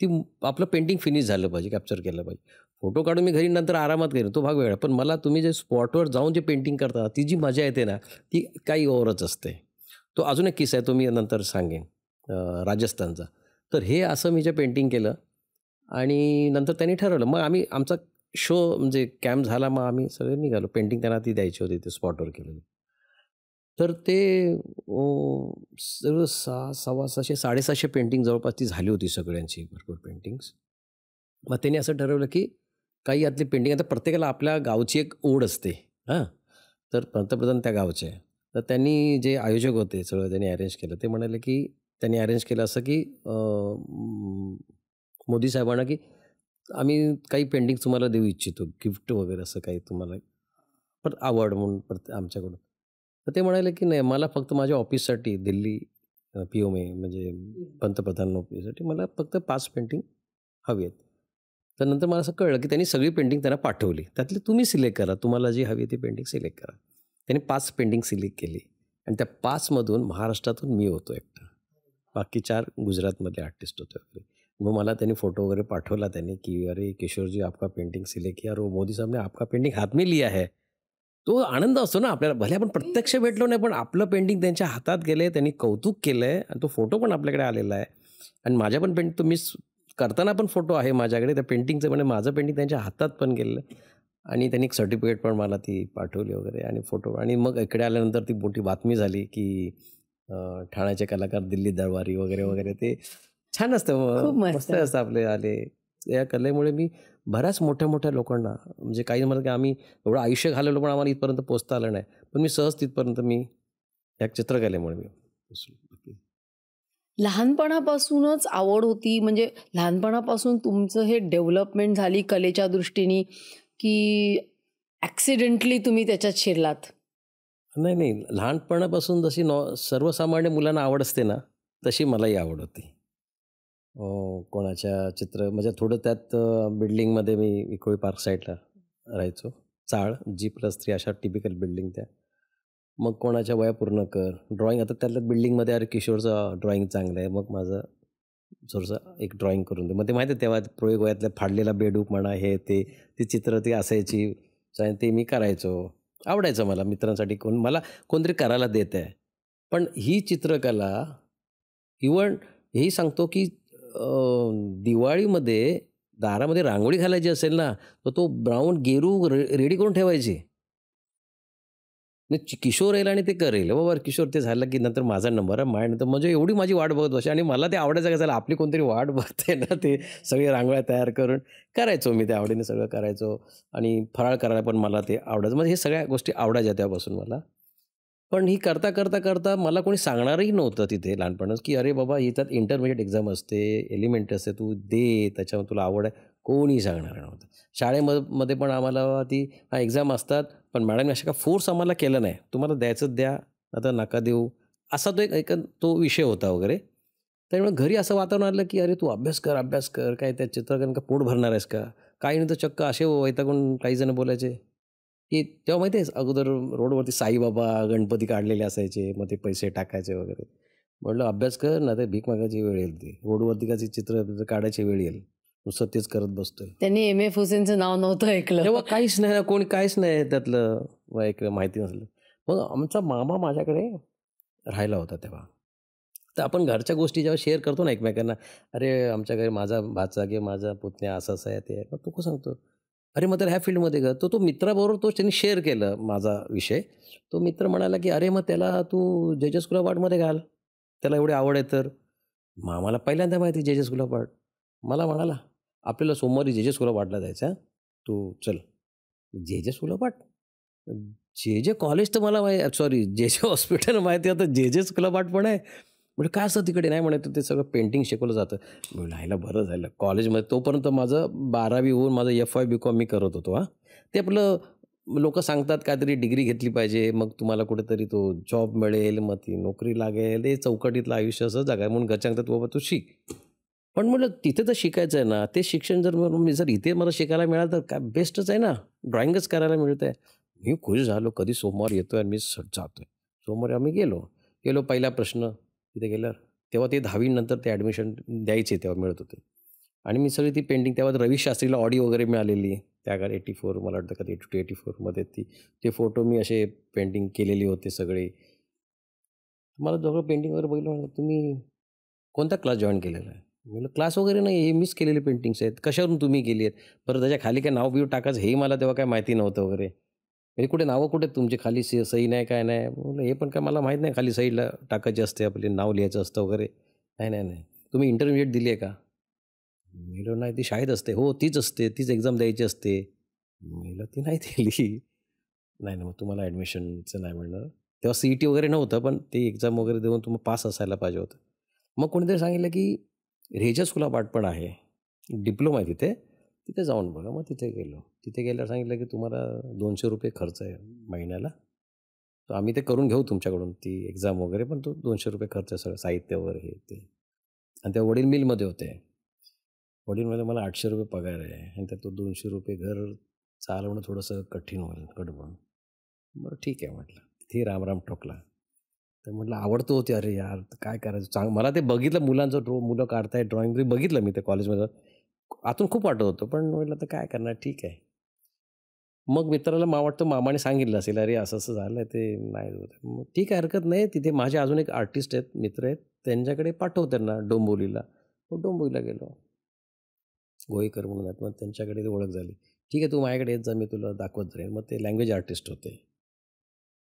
ती आपलं पेंटिंग फिनिश झालं पाहिजे कॅप्चर केलं पाहिजे फोटो काढून मी घरी नंतर आरामात घेईन तो भाग वेगळा पण मला तुम्ही जे स्पॉटवर जाऊन जे पेंटिंग करता ती जी मजा येते ना ती काही ओवरच असते तो अजून एक किस्सा आहे तो मी नंतर सांगेन राजस्थानचा तर हे असं मी जे पेंटिंग केलं आणि नंतर त्यांनी ठरवलं मग आम्ही आमचा शो म्हणजे कॅम्प झाला मग आम्ही सगळे निघालो पेंटिंग त्यांना ती द्यायची होती ते स्पॉटवर केलेली तर ते सर्व सहा सव्वा सहाशे साडेसहाशे पेंटिंग जवळपास ती झाली होती सगळ्यांची भरपूर पेंटिंग्स मग त्यांनी असं ठरवलं की काही यातली पेंटिंग आता प्रत्येकाला आपल्या गावची एक ओढ असते हां तर पंतप्रधान त्या गावचे तर त्यांनी जे आयोजक होते सगळं त्यांनी अरेंज केलं ते म्हणाले की त्यांनी अरेंज केलं असं की मोदी साहेबांना की आम्ही काही पेंटिंग तुम्हाला देऊ इच्छितो गिफ्ट वगैरे असं काही तुम्हाला पण आवड म्हणून प्रत्येक आमच्याकडून तर ते म्हणाले की नाही मला फक्त माझ्या ऑफिससाठी दिल्ली पी ओ मे म्हणजे पंतप्रधान ऑफिससाठी मला फक्त पाच पेंटिंग हवी आहेत तर नंतर मला असं कळलं की त्यांनी सगळी पेंटिंग त्यांना पाठवली त्यातली तुम्ही सिलेक्ट करा तुम्हाला जी हवी ती पेंटिंग सिलेक्ट करा त्यांनी पाच पेंटिंग सिलेक्ट केली आणि त्या पाचमधून महाराष्ट्रातून मी होतो एकटा बाकी चार गुजरातमधले आर्टिस्ट होते वगैरे मग मला त्यांनी फोटो वगैरे पाठवला त्यांनी की अरे किशोरजी आपका पेंटिंग सिलेक्ट किया और मोदी साहेबने आपका पेंटिंग हात में लिया है तो आनंद असतो ना आपल्याला भले आपण प्रत्यक्ष भेटलो नाही पण आपलं पेंटिंग त्यांच्या हातात आहे त्यांनी कौतुक केलं आहे आणि तो फोटो पण आपल्याकडे आलेला आहे आणि माझ्या पण पेंटिंग तो मी करताना पण फोटो आहे माझ्याकडे त्या पेंटिंगचं म्हणजे माझं पेंटिंग त्यांच्या हातात पण गेलं आणि त्यांनी एक सर्टिफिकेट पण मला ती पाठवली वगैरे आणि फोटो आणि मग इकडे आल्यानंतर ती मोठी बातमी झाली की ठाण्याचे कलाकार दिल्ली दरबारी वगैरे वगैरे ते छान असतं मग मस्त असतं आपले आले या कलेमुळे मी बऱ्याच मोठ्या मोठ्या लोकांना म्हणजे काही म्हणत की आम्ही एवढं आयुष्य घालवलं पण आम्हाला इथपर्यंत पोचता आलं नाही पण मी सहज तिथपर्यंत मी या चित्रकलेमुळे मी लहानपणापासूनच आवड होती म्हणजे लहानपणापासून तुमचं हे डेव्हलपमेंट झाली कलेच्या दृष्टीने की ॲक्सिडेंटली तुम्ही त्याच्यात शिरलात नाही नाही लहानपणापासून जशी नॉ सर्वसामान्य मुलांना आवड असते ना तशी मलाही आवड होती कोणाच्या चित्र म्हणजे थोडं त्यात बिल्डिंगमध्ये मी इकोळी पार्क साईडला राहायचो चाळ जी प्लस थ्री अशा टिपिकल बिल्डिंग त्या मग कोणाच्या वया पूर्ण कर ड्रॉइंग आता त्यातल्या बिल्डिंगमध्ये अरे किशोरचं ड्रॉइंग चांगलं आहे मग माझं थोडंसं एक ड्रॉइंग करून दे मग ते माहिती आहे तेव्हा प्रयोग वयातल्या फाडलेला बेडूक म्हणा हे ते ती चित्र ती असायची ते मी करायचो आवडायचं मला मित्रांसाठी कोण मला कोणतरी करायला देत आहे पण ही चित्रकला इवन हेही सांगतो की दिवाळीमध्ये दारामध्ये रांगोळी घालायची असेल ना तर तो ब्राऊन गेरू रे रेडी करून ठेवायची किशोर येईल आणि ते करेल बाबा किशोर ते झालं की नंतर माझा नंबर आहे माय नंतर म्हणजे एवढी माझी वाट बघत बसे आणि मला ते आवडायचं काय झालं आपली कोणतरी वाट (laughs) बघते ना ते सगळे रांगोळ्या तयार करून करायचो मी ते आवडीने सगळं करायचो आणि फराळ करायला पण मला ते आवडायचं म्हणजे हे सगळ्या गोष्टी आवडायच्या त्यापासून मला पण ही करता करता करता मला कोणी सांगणारही नव्हतं तिथे लहानपणात की अरे बाबा याच्यात इंटरमिजिएट एक्झाम असते एलिमेंट असते तू दे त्याच्यामध्ये तुला आवड आहे कोणी सांगणार नव्हतं शाळेमध्ये पण आम्हाला ती हा एक्झाम असतात पण मॅडमने अशा का फोर्स आम्हाला केलं नाही तुम्हाला द्यायचं द्या आता नका देऊ असा तो एक तो विषय होता वगैरे त्यामुळे घरी असं वातावरण आलं की अरे तू अभ्यास कर अभ्यास कर काय त्या का पोट भरणार आहेस का काही नाही तर चक्क असे वैतागून काही जण बोलायचे की तेव्हा माहिती आहे अगोदर रोडवरती साईबाबा गणपती काढलेले असायचे मग ते पैसे टाकायचे वगैरे म्हटलं अभ्यास कर ना ते भीक मागायची वेळ येईल ती रोडवरती काची चित्र काढायची वेळ येईल नुसतं तेच करत बसतोय त्यांनी एम एफ हुसेनचं नाव नव्हतं ऐकलं तेव्हा काहीच नाही कोणी काहीच नाही त्यातलं ऐकलं माहिती नसलं मग आमचा मामा माझ्याकडे राहिला होता तेव्हा तर आपण घरच्या गोष्टी जेव्हा शेअर करतो ना एकमेकांना अरे आमच्या घरी माझा भाचा किंवा माझा पुतण्या असं असं आहे ते मग तू कसं सांगतो अरे मग तर ह्या फील्डमध्ये का तो तो मित्राबरोबर तो त्यांनी शेअर केलं माझा विषय तो मित्र म्हणाला की अरे मग त्याला तू जजेस गुलाबाटमध्ये घाल त्याला एवढी आवड आहे तर मग आम्हाला पहिल्यांदा माहिती जेजेस गुलाबाट मला म्हणाला आपल्याला सोमवारी जेजेस गुलाबाटला जायचं तू चल जेजेस गुलाबाट जे जे कॉलेज तर मला माहिती सॉरी जे जे हॉस्पिटल माहिती आहे आता जे जे स्कुलाबाट पण आहे म्हणजे काय असतं तिकडे नाही म्हणायचं ते सगळं पेंटिंग शिकवलं जातं राहायला बरं झालं कॉलेजमध्ये तोपर्यंत माझं बारावी होऊन माझं एफ वाय बी कॉम मी करत होतो हां ते आपलं लोक सांगतात काहीतरी डिग्री घेतली पाहिजे मग तुम्हाला कुठेतरी तो जॉब मिळेल मग ती नोकरी लागेल हे चौकटीतलं आयुष्य असं जागा म्हणून गचांगतात बाबा तू शिक पण म्हटलं तिथे तर शिकायचं आहे ना ते शिक्षण जर मी जर इथे मला शिकायला मिळालं तर काय बेस्टच आहे ना ड्रॉइंगच करायला मिळत आहे मी खुश झालो कधी सोमवार येतो आहे आणि मी जातो आहे सोमवारी आम्ही गेलो गेलो पहिला प्रश्न तिथे गेल्यावर तेव्हा ते दहावीनंतर ते ॲडमिशन द्यायचे तेव्हा मिळत होते आणि मी सगळी ती पेंटिंग तेव्हा रवी शास्त्रीला ऑडिओ वगैरे मिळालेली त्या काळ एटी फोर मला वाटतं कधी एटी टू एटी फोरमध्ये ती ते फोटो मी असे पेंटिंग केलेले होते सगळे मला जवळ पेंटिंग वगैरे बघितलं म्हणजे तुम्ही कोणता क्लास जॉईन केलेला आहे मला क्लास वगैरे नाही हे मिस केलेले पेंटिंग्स आहेत कशावरून तुम्ही केली आहेत परत त्याच्या खाली काय नाव बिव टाकायचं हे मला तेव्हा काय माहिती नव्हतं वगैरे म्हणजे कुठे नावं कुठे तुमचे खाली सी सही नाही काय नाही बोलले हे पण काय मला माहीत नाही खाली सहीला टाकायची असते आपले नाव लिहायचं असतं वगैरे नाही नाही नाही तुम्ही इंटरमिजिएट दिली आहे का मेलो नाही ती शाळेत असते हो तीच असते तीच एक्झाम द्यायची असते मेलं ती नाही दिली नाही नाही मग तुम्हाला ॲडमिशनचं नाही मिळणार तेव्हा सी ई टी वगैरे नव्हतं पण ते एक्झाम वगैरे देऊन तुम्ही पास असायला पाहिजे होतं मग कोणीतरी सांगितलं की रेजा स्कूला पाठपण आहे डिप्लोमा आहे तिथे तिथे जाऊन बघा मग तिथे गेलो तिथे गेल्यावर सांगितलं की तुम्हाला दोनशे रुपये खर्च आहे महिन्याला तर आम्ही ते करून घेऊ तुमच्याकडून ती एक्झाम वगैरे पण तो दोनशे रुपये खर्च सगळं साहित्य वगैरे हे ते आणि त्या वडील मिलमध्ये होते वडीलमध्ये मला आठशे रुपये पगार आहे आणि त्यात तो दोनशे रुपये घर चालवणं थोडंसं कठीण होईल गडबड बरं ठीक आहे म्हटलं तिथे रामराम ठोकला तर म्हटलं आवडतो होते अरे यार काय करायचं चांग मला ते बघितलं मुलांचं ड्रो मुलं काढताय ड्रॉइंग बघितलं मी ते कॉलेजमध्ये आतून खूप वाटत होतं पण म्हटलं तर काय करणार ठीक आहे मग मित्राला मला वाटतं मामाने सांगितलं असेल अरे असं असं झालं ते नाही मग ठीक आहे हरकत नाही तिथे माझे अजून एक आर्टिस्ट आहेत मित्र आहेत त्यांच्याकडे पाठव त्यांना डोंबोलीला मग डोंबोलीला गेलो गोईकर म्हणून आहेत मग त्यांच्याकडे ती ओळख झाली ठीक आहे तू माझ्याकडे येत जा मी तुला दाखवत जाईल मग ते लँग्वेज आर्टिस्ट होते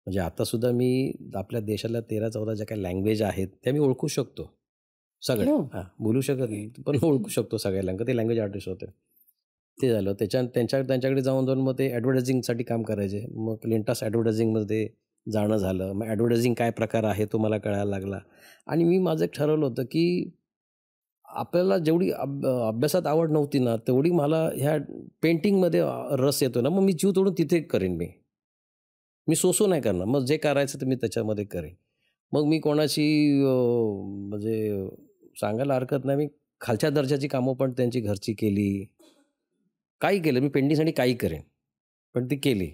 म्हणजे आतासुद्धा मी आपल्या देशाला तेरा चौदा ज्या काही लँग्वेज आहेत त्या मी ओळखू शकतो सगळ्या हो. हां बोलू शकत नाही पण ओळखू शकतो सगळ्या लँग्वेज ते लँग्वेज आर्टिस्ट होते ते झालं त्याच्या त्यांच्या त्यांच्याकडे जाऊन जाऊन मग ते ॲडव्हर्टायझिंगसाठी काम करायचे मग लिंटास ॲडव्हर्टायझिंगमध्ये जाणं झालं मग ॲडव्हर्टायझिंग काय प्रकार आहे तो मला कळायला लागला आणि मी माझं एक ठरवलं होतं की आपल्याला जेवढी अब अभ्यासात आवड नव्हती ना तेवढी मला ह्या पेंटिंगमध्ये रस येतो ना मग मी जीव तोडून तिथे करेन मी मी सोसो नाही करणार मग जे करायचं ते मी त्याच्यामध्ये करेन मग मी कोणाशी म्हणजे सांगायला हरकत नाही मी खालच्या दर्जाची कामं पण त्यांची घरची केली काही केलं मी पेंटिंगसाठी काही करेन पण ती केली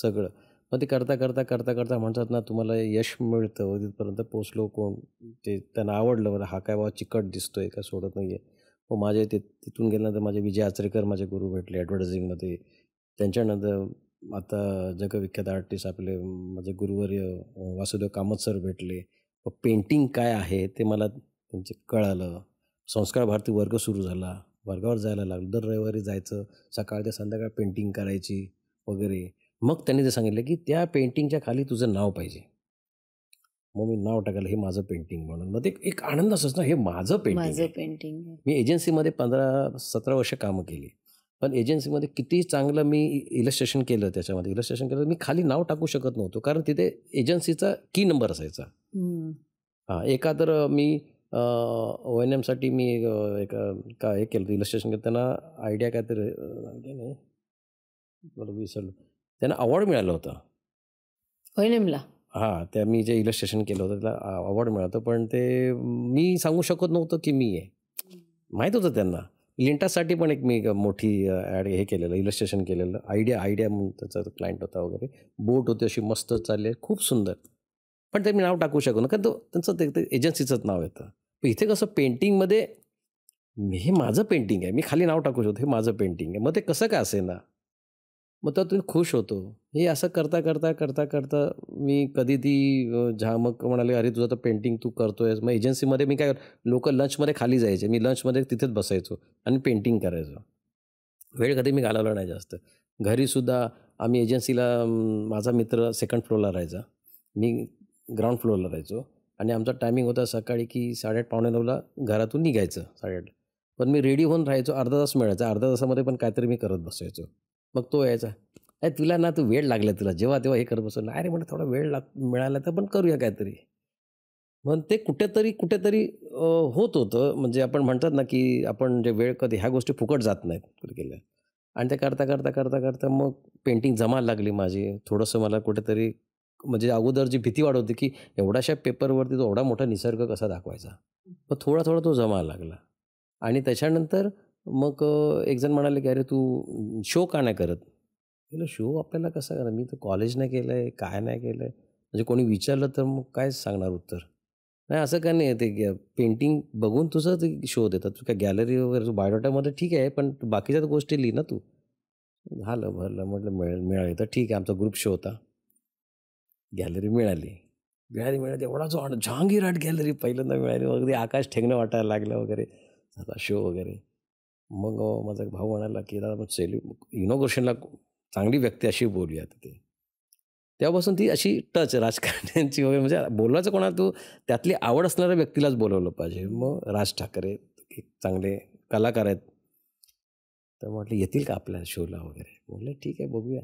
सगळं मग ते करता करता करता करता म्हणतात ना तुम्हाला यश मिळतं तिथपर्यंत पोचलो कोण ते त्यांना आवडलं मला हा काय बाबा चिकट दिसतो आहे का सोडत नाही आहे मग माझे ते तिथून गेल्यानंतर माझे विजय आचरेकर माझे गुरु भेटले ॲडव्हर्टायझिंगमध्ये त्यांच्यानंतर आता जगविख्यात आर्टिस्ट आपले माझे गुरुवर्य वासुदेव कामत सर भेटले व पेंटिंग काय आहे ते मला त्यांचे कळालं संस्कार भारती वर्ग सुरू झाला वर्गावर जायला लागलो दर रविवारी जायचं सकाळ ते संध्याकाळ पेंटिंग करायची वगैरे मग त्यांनी ते सांगितलं की त्या पेंटिंगच्या खाली तुझं नाव पाहिजे मग मी नाव टाकायला हे माझं पेंटिंग म्हणून मग ते एक आनंद असत ना हे माझं पेंटिंग पेंटिंग मी एजन्सीमध्ये पंधरा सतरा वर्ष कामं केली पण एजन्सीमध्ये किती चांगलं मी इलस्ट्रेशन केलं त्याच्यामध्ये इलस्ट्रेशन केलं मी खाली नाव टाकू शकत नव्हतो कारण तिथे एजन्सीचा की नंबर असायचा हां एका तर मी ओ एन एमसाठी मी एक का हे केलं होतं इलस्ट्रेशन त्यांना आयडिया काय तर नाही मला विसरलो त्यांना अवॉर्ड मिळालं होतं ओ एन एमला हां त्या मी जे इलस्ट्रेशन केलं होतं त्याला अवॉर्ड मिळालं होतं पण ते मी सांगू शकत नव्हतं की मी आहे माहीत होतं त्यांना लिंटासाठी पण एक मी मोठी ॲड हे केलेलं इलस्ट्रेशन केलेलं आयडिया आयडिया म्हणून त्याचा क्लायंट होता वगैरे बोट होती अशी मस्त चालली खूप सुंदर पण ते मी नाव टाकू शकू ना कारण तो त्यांचं ते एजन्सीचंच नाव येतं पण इथे कसं पेंटिंगमध्ये मी हे माझं पेंटिंग आहे मी खाली नाव टाकू शकतो हे माझं पेंटिंग आहे मग ते कसं काय असे ना मग तर तुम्ही खुश होतो हे असं करता करता करता करता मी कधी ती झामक म्हणाले अरे तुझं तर पेंटिंग तू करतोयस मग एजन्सीमध्ये मी काय लोक लंचमध्ये खाली जायचे मी लंचमध्ये तिथेच बसायचो आणि पेंटिंग करायचो वेळ कधी मी घालवला नाही जास्त घरीसुद्धा आम्ही एजन्सीला माझा मित्र सेकंड फ्लोरला राहायचा मी ग्राउंड फ्लोअरला राहायचो आणि आमचा टायमिंग होता सकाळी की साडेआठ पावणे नऊला घरातून निघायचं साडेआठ पण मी रेडी होऊन राहायचो अर्धा तास मिळायचा अर्धा तासामध्ये पण काहीतरी मी करत बसायचो मग तो यायचा अरे तुला ना तू वेळ लागला तुला जेव्हा तेव्हा हे करत बसतो नाही रे म्हणजे थोडा वेळ लाग मिळाला तर पण करूया काहीतरी पण ते कुठेतरी कुठेतरी होत होतं म्हणजे आपण म्हणतात ना की आपण जे वेळ कधी ह्या गोष्टी फुकट जात नाहीत कुठे गेल्या आणि ते करता करता करता करता मग पेंटिंग जमायला लागली माझी थोडंसं मला कुठेतरी म्हणजे अगोदर जी भीती वाढत होती की एवढाशा पेपरवरती तो एवढा मोठा निसर्ग कसा दाखवायचा मग थोडा थोडा तो जमा लागला आणि त्याच्यानंतर मग एक जण म्हणाले की अरे तू शो का नाही करत म्हणजे शो आपल्याला कसा करा मी तर कॉलेज नाही केलं आहे काय नाही केलं आहे म्हणजे कोणी विचारलं तर मग काय सांगणार उत्तर नाही असं काय नाही ते पेंटिंग बघून तुझं ते शो देतात तू काय गॅलरी वगैरे तू बायोडाटामध्ये ठीक आहे पण बाकीच्या गोष्टी लिही ना तू झालं भरलं म्हटलं मिळेल मिळाली तर ठीक आहे आमचा ग्रुप शो होता गॅलरी मिळाली गॅलरी मिळाली एवढा जो जहांगीर आर्ट गॅलरी पहिल्यांदा मिळाली वगैरे आकाश ठेंगणं वाटायला लागलं वगैरे झाला शो वगैरे मग माझा भाऊ म्हणाला की दादा मग सेल्यू इनोग्रेशनला चांगली व्यक्ती अशी बोलूया ते तेव्हापासून ती अशी टच राजकारण्यांची वगैरे म्हणजे बोलायचं कोणा तू त्यातली आवड असणाऱ्या व्यक्तीलाच बोलवलं पाहिजे मग राज ठाकरे चांगले कलाकार आहेत तर म्हटलं येतील का आपल्या शोला वगैरे बोलले ठीक आहे बघूया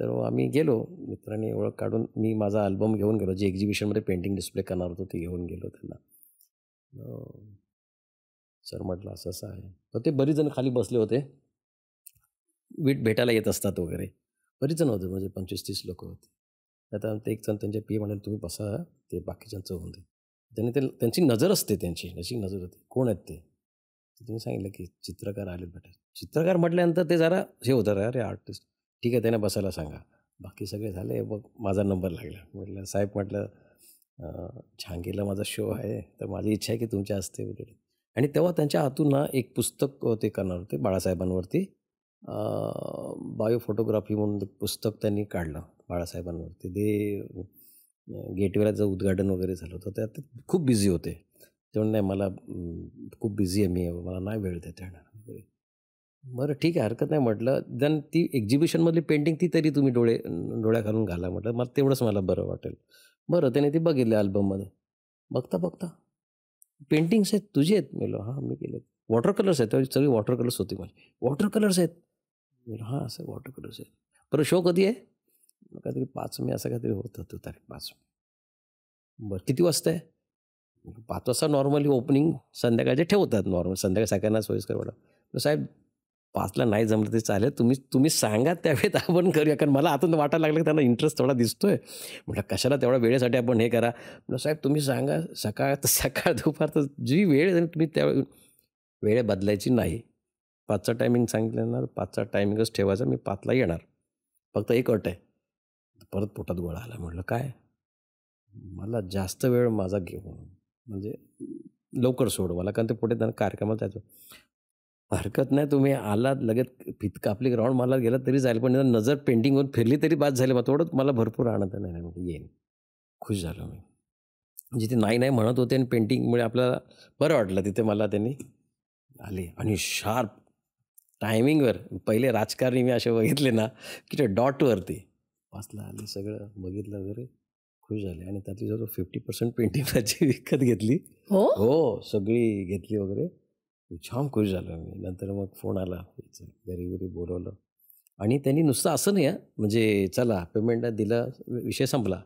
तर आम्ही गेलो मित्रांनी ओळख काढून मी माझा अल्बम घेऊन गेलो जे एक्झिबिशनमध्ये पेंटिंग डिस्प्ले करणार होतो ते घेऊन गेलो त्यांना सर म्हटलं असं असं आहे तर ते बरीच जण खाली बसले होते वीट भेटायला येत असतात वगैरे बरीच जण होते म्हणजे पंचवीस तीस लोक होते आता ते एक जण त्यांच्या पी म्हणाले तुम्ही बसा ते बाकीच्यांचं होऊन दे त्यांनी ते त्यांची नजर असते त्यांची अशी नजर होती कोण आहेत ते तुम्ही सांगितलं की चित्रकार आले भेटायला चित्रकार म्हटल्यानंतर ते जरा हे होतं अरे आर्टिस्ट ठीक आहे त्यांना बसायला सांगा बाकी सगळे झाले मग माझा नंबर लागला म्हटलं साहेब म्हटलं छांगेला माझा शो आहे तर माझी इच्छा आहे की तुमच्या असते वगैरे आणि तेव्हा त्यांच्या हातून ना एक पुस्तक ते करणार होते बाळासाहेबांवरती बायो फोटोग्राफी म्हणून पुस्तक त्यांनी काढलं बाळासाहेबांवरती ते गेटवेला जर उद्घाटन वगैरे झालं होतं त्यात खूप बिझी होते त्यामुळे नाही मला खूप बिझी आहे मी मला नाही वेळ देता येणार बरं ठीक आहे हरकत नाही म्हटलं जण ती एक्झिबिशनमधली पेंटिंग ती तरी तुम्ही डोळे डोळ्या घालून घाला म्हटलं मला तेवढंच मला बरं वाटेल बरं त्याने ती बघितली अल्बममध्ये बघता बघता पेंटिंग्स आहेत तुझे आहेत मेलो हां मी केले वॉटर कलर्स आहेत सगळी वॉटर कलर्स होती माझी वॉटर कलर्स आहेत हां असं वॉटर कलर्स आहेत बरं शो कधी आहे काहीतरी पाच मी असं काहीतरी होत होतं तारीख पाच मे बरं किती वाजता आहे पाच वाजता नॉर्मली ओपनिंग संध्याकाळचे ठेवतात नॉर्मल संध्याकाळी सगळ्यांना सोयीस्कर वाटत साहेब पाचला नाही जमलं ते चालेल तुम्ही तुम्ही सांगा त्यावेळेत आपण करूया कारण मला आतून वाटायला लागलं की त्यांना इंटरेस्ट थोडा दिसतोय म्हटलं कशाला तेवढ्या वेळेसाठी आपण हे करा म्हटलं साहेब तुम्ही सांगा सकाळ तर सकाळ दुपार तर जी वेळ आहे तुम्ही त्या वेळ बदलायची नाही पाचचा टायमिंग सांगितलं ना पाचचा टायमिंगच ठेवायचा मी पाचला येणार फक्त एक अट आहे परत पोटात गोळा आला म्हटलं काय मला जास्त वेळ माझा घेऊ म्हणजे लवकर सोड मला कारण ते पुढे त्यांना कार्यक्रमात जायचं हरकत नाही तुम्ही आलात लगेच फितक आपली ग्राउंड मला गेलात तरी जाईल पण नजर पेंटिंगवर फिरली तरी बाद झाली मग थोडं मला भरपूर आनंद नाही येईन खुश झालो मी जिथे नाही नाही म्हणत होते आणि पेंटिंगमुळे आपल्याला बरं वाटलं तिथे मला त्यांनी आले आणि शार्प टायमिंगवर पहिले राजकारणी मी असे बघितले ना की ते डॉटवरती वाचला आले सगळं बघितलं वगैरे खुश झाले आणि त्यातली जवळ फिफ्टी पर्सेंट पेंटिंगची विकत घेतली हो हो सगळी घेतली वगैरे छान खुश झालो मी नंतर मग फोन आला घरी घरी बोलवलं आणि त्यांनी नुसतं असं नाही म्हणजे चला पेमेंट दिलं विषय संपला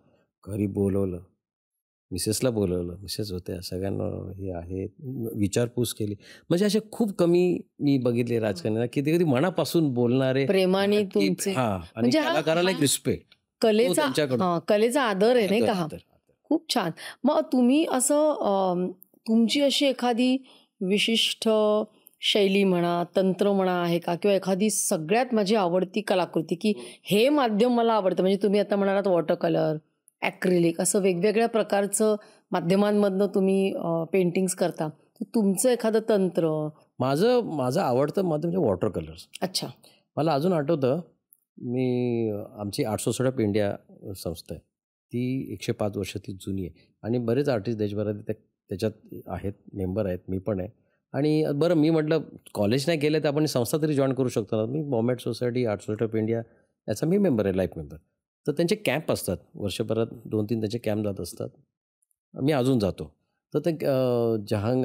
घरी बोलवलं मिसेसला बोलवलं मिसेस होत्या सगळ्यांना हे आहे विचारपूस केली म्हणजे असे खूप कमी मी बघितले राजकारण्यांना किती कधी मनापासून बोलणारे प्रेमाने म्हणजे एक रिस्पेक्ट कलेचा कलेचा आदर आहे नाही का खूप छान मग तुम्ही असं तुमची अशी एखादी विशिष्ट शैली म्हणा तंत्र म्हणा आहे का किंवा एखादी सगळ्यात माझी आवडती कलाकृती की हो. हे माध्यम मला आवडतं म्हणजे तुम्ही आता म्हणालात वॉटर कलर ॲक्रिलिक असं वेगवेगळ्या प्रकारचं माध्यमांमधनं तुम्ही पेंटिंग्स करता तुमचं एखादं तंत्र माझं माझं आवडतं माध्यम म्हणजे वॉटर कलर्स अच्छा मला अजून आठवतं मी आमची आठ सोसड ऑफ इंडिया संस्था आहे ती एकशे पाच वर्षाची जुनी आहे आणि बरेच आर्टिस्ट देशभरात त्या त्याच्यात आहेत मेंबर आहेत मी पण आहे आणि बरं मी म्हटलं कॉलेज नाही केलं तर आपण संस्था तरी जॉईन करू शकतो ना मी Bombay society art society of India याचा मी मेंबर आहे लाईफ मेंबर तर त्यांचे कॅम्प असतात वर्षभरात दोन तीन त्यांचे कॅम्प जात असतात मी अजून जातो तर ते जहांग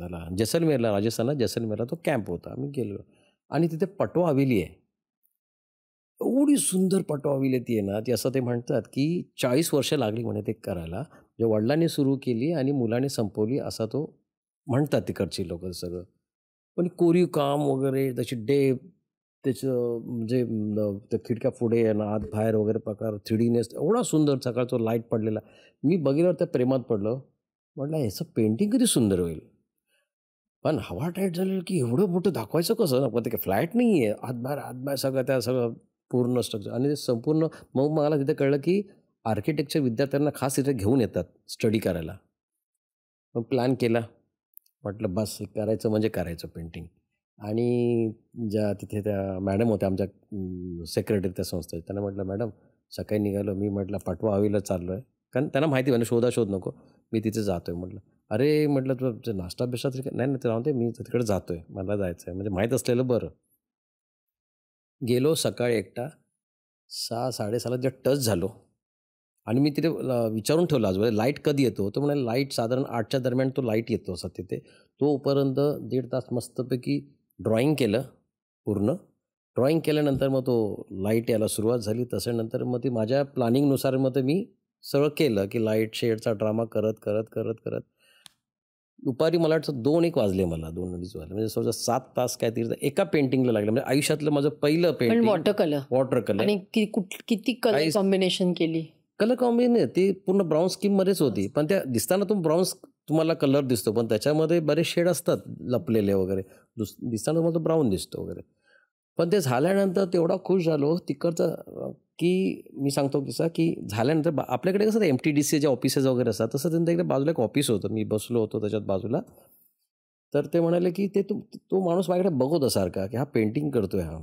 मला जैसलमेरला राजस्थानला जैसलमेरला तो कॅम्प होता आम्ही गेलो आणि तिथे पटवा हवेली आहे एवढी सुंदर पटवा हवेली ती आहे ना ती असं ते म्हणतात की चाळीस वर्ष लागली म्हणे ते करायला जे वडिलांनी सुरू केली आणि मुलाने संपवली असा तो म्हणतात तिकडची लोक सगळं पण कोरीव काम वगैरे त्याची डेप त्याचं म्हणजे त्या खिडक्या पुढे आत बाहेर वगैरे प्रकार थ्रीडीनेस एवढा सुंदर सकाळचा लाईट पडलेला मी बघितल्यावर त्या प्रेमात पडलो म्हटलं याचं पेंटिंग कधी सुंदर होईल पण हवा टाईट झालेलं की एवढं मोठं दाखवायचं कसं ना ते फ्लॅट नाही आहे आतबाहेर आतबाहेर सगळं त्या सगळं पूर्ण स्ट्रक्चर आणि ते संपूर्ण मग मला तिथे कळलं की आर्किटेक्चर विद्यार्थ्यांना खास इथे घेऊन येतात स्टडी करायला मग प्लॅन केला म्हटलं बस करायचं म्हणजे करायचं पेंटिंग आणि ज्या तिथे त्या मॅडम होत्या आमच्या सेक्रेटरी त्या संस्थेत त्यांना म्हटलं मॅडम सकाळी निघालो मी म्हटलं पाठवा हवीला चाललो आहे कारण त्यांना माहिती म्हणजे शोधा शोध नको मी तिथे जातो आहे म्हटलं अरे म्हटलं तुला नाश्ता बिश्ता तरी नाही नाही ते राहते मी तिकडे जातो आहे मला जायचं आहे म्हणजे माहीत असलेलं बरं गेलो सकाळी एकटा सहा साडेसहाला जेव्हा टच झालो आणि मी तिथे विचारून ठेवलं आज लाईट कधी येतो तो म्हणजे लाईट साधारण आठच्या दरम्यान तो लाईट येतो असा तिथे तोपर्यंत दीड तास मस्तपैकी ड्रॉईंग केलं पूर्ण ड्रॉईंग केल्यानंतर मग तो लाईट यायला सुरुवात झाली तसंनंतर मग ते माझ्या प्लॅनिंगनुसार मग ते मी सगळं केलं की लाईट शेडचा ड्रामा करत करत करत करत दुपारी मला वाटतं दोन एक वाजले मला दोन अडीच वाजले म्हणजे समजा सात तास काय तरी एका पेंटिंगला लागलं म्हणजे आयुष्यातलं माझं पहिलं painting water colour water colour आणि किती कलर कॉम्बिनेशन केली कलर कॉम्बिनेशन ती पूर्ण ब्राऊन स्कीममध्येच होती पण त्या दिसताना तुम्ही ब्राऊन तुम्हाला कलर दिसतो पण त्याच्यामध्ये बरेच शेड असतात लपलेले वगैरे दुस दिसताना तुम्हाला तो ब्राऊन दिसतो वगैरे पण ते झाल्यानंतर तेवढा खुश झालो तिकडचा की मी सांगतो कसा की झाल्यानंतर आपल्याकडे कसं एम टी डी सीचे ऑफिसेस वगैरे असतात तसं त्यांच्या इकडे बाजूला एक ऑफिस होतं मी बसलो होतो त्याच्यात बाजूला तर ते म्हणाले की ते तू तो माणूस माझ्याकडे बघत सारखा की हा पेंटिंग करतोय हा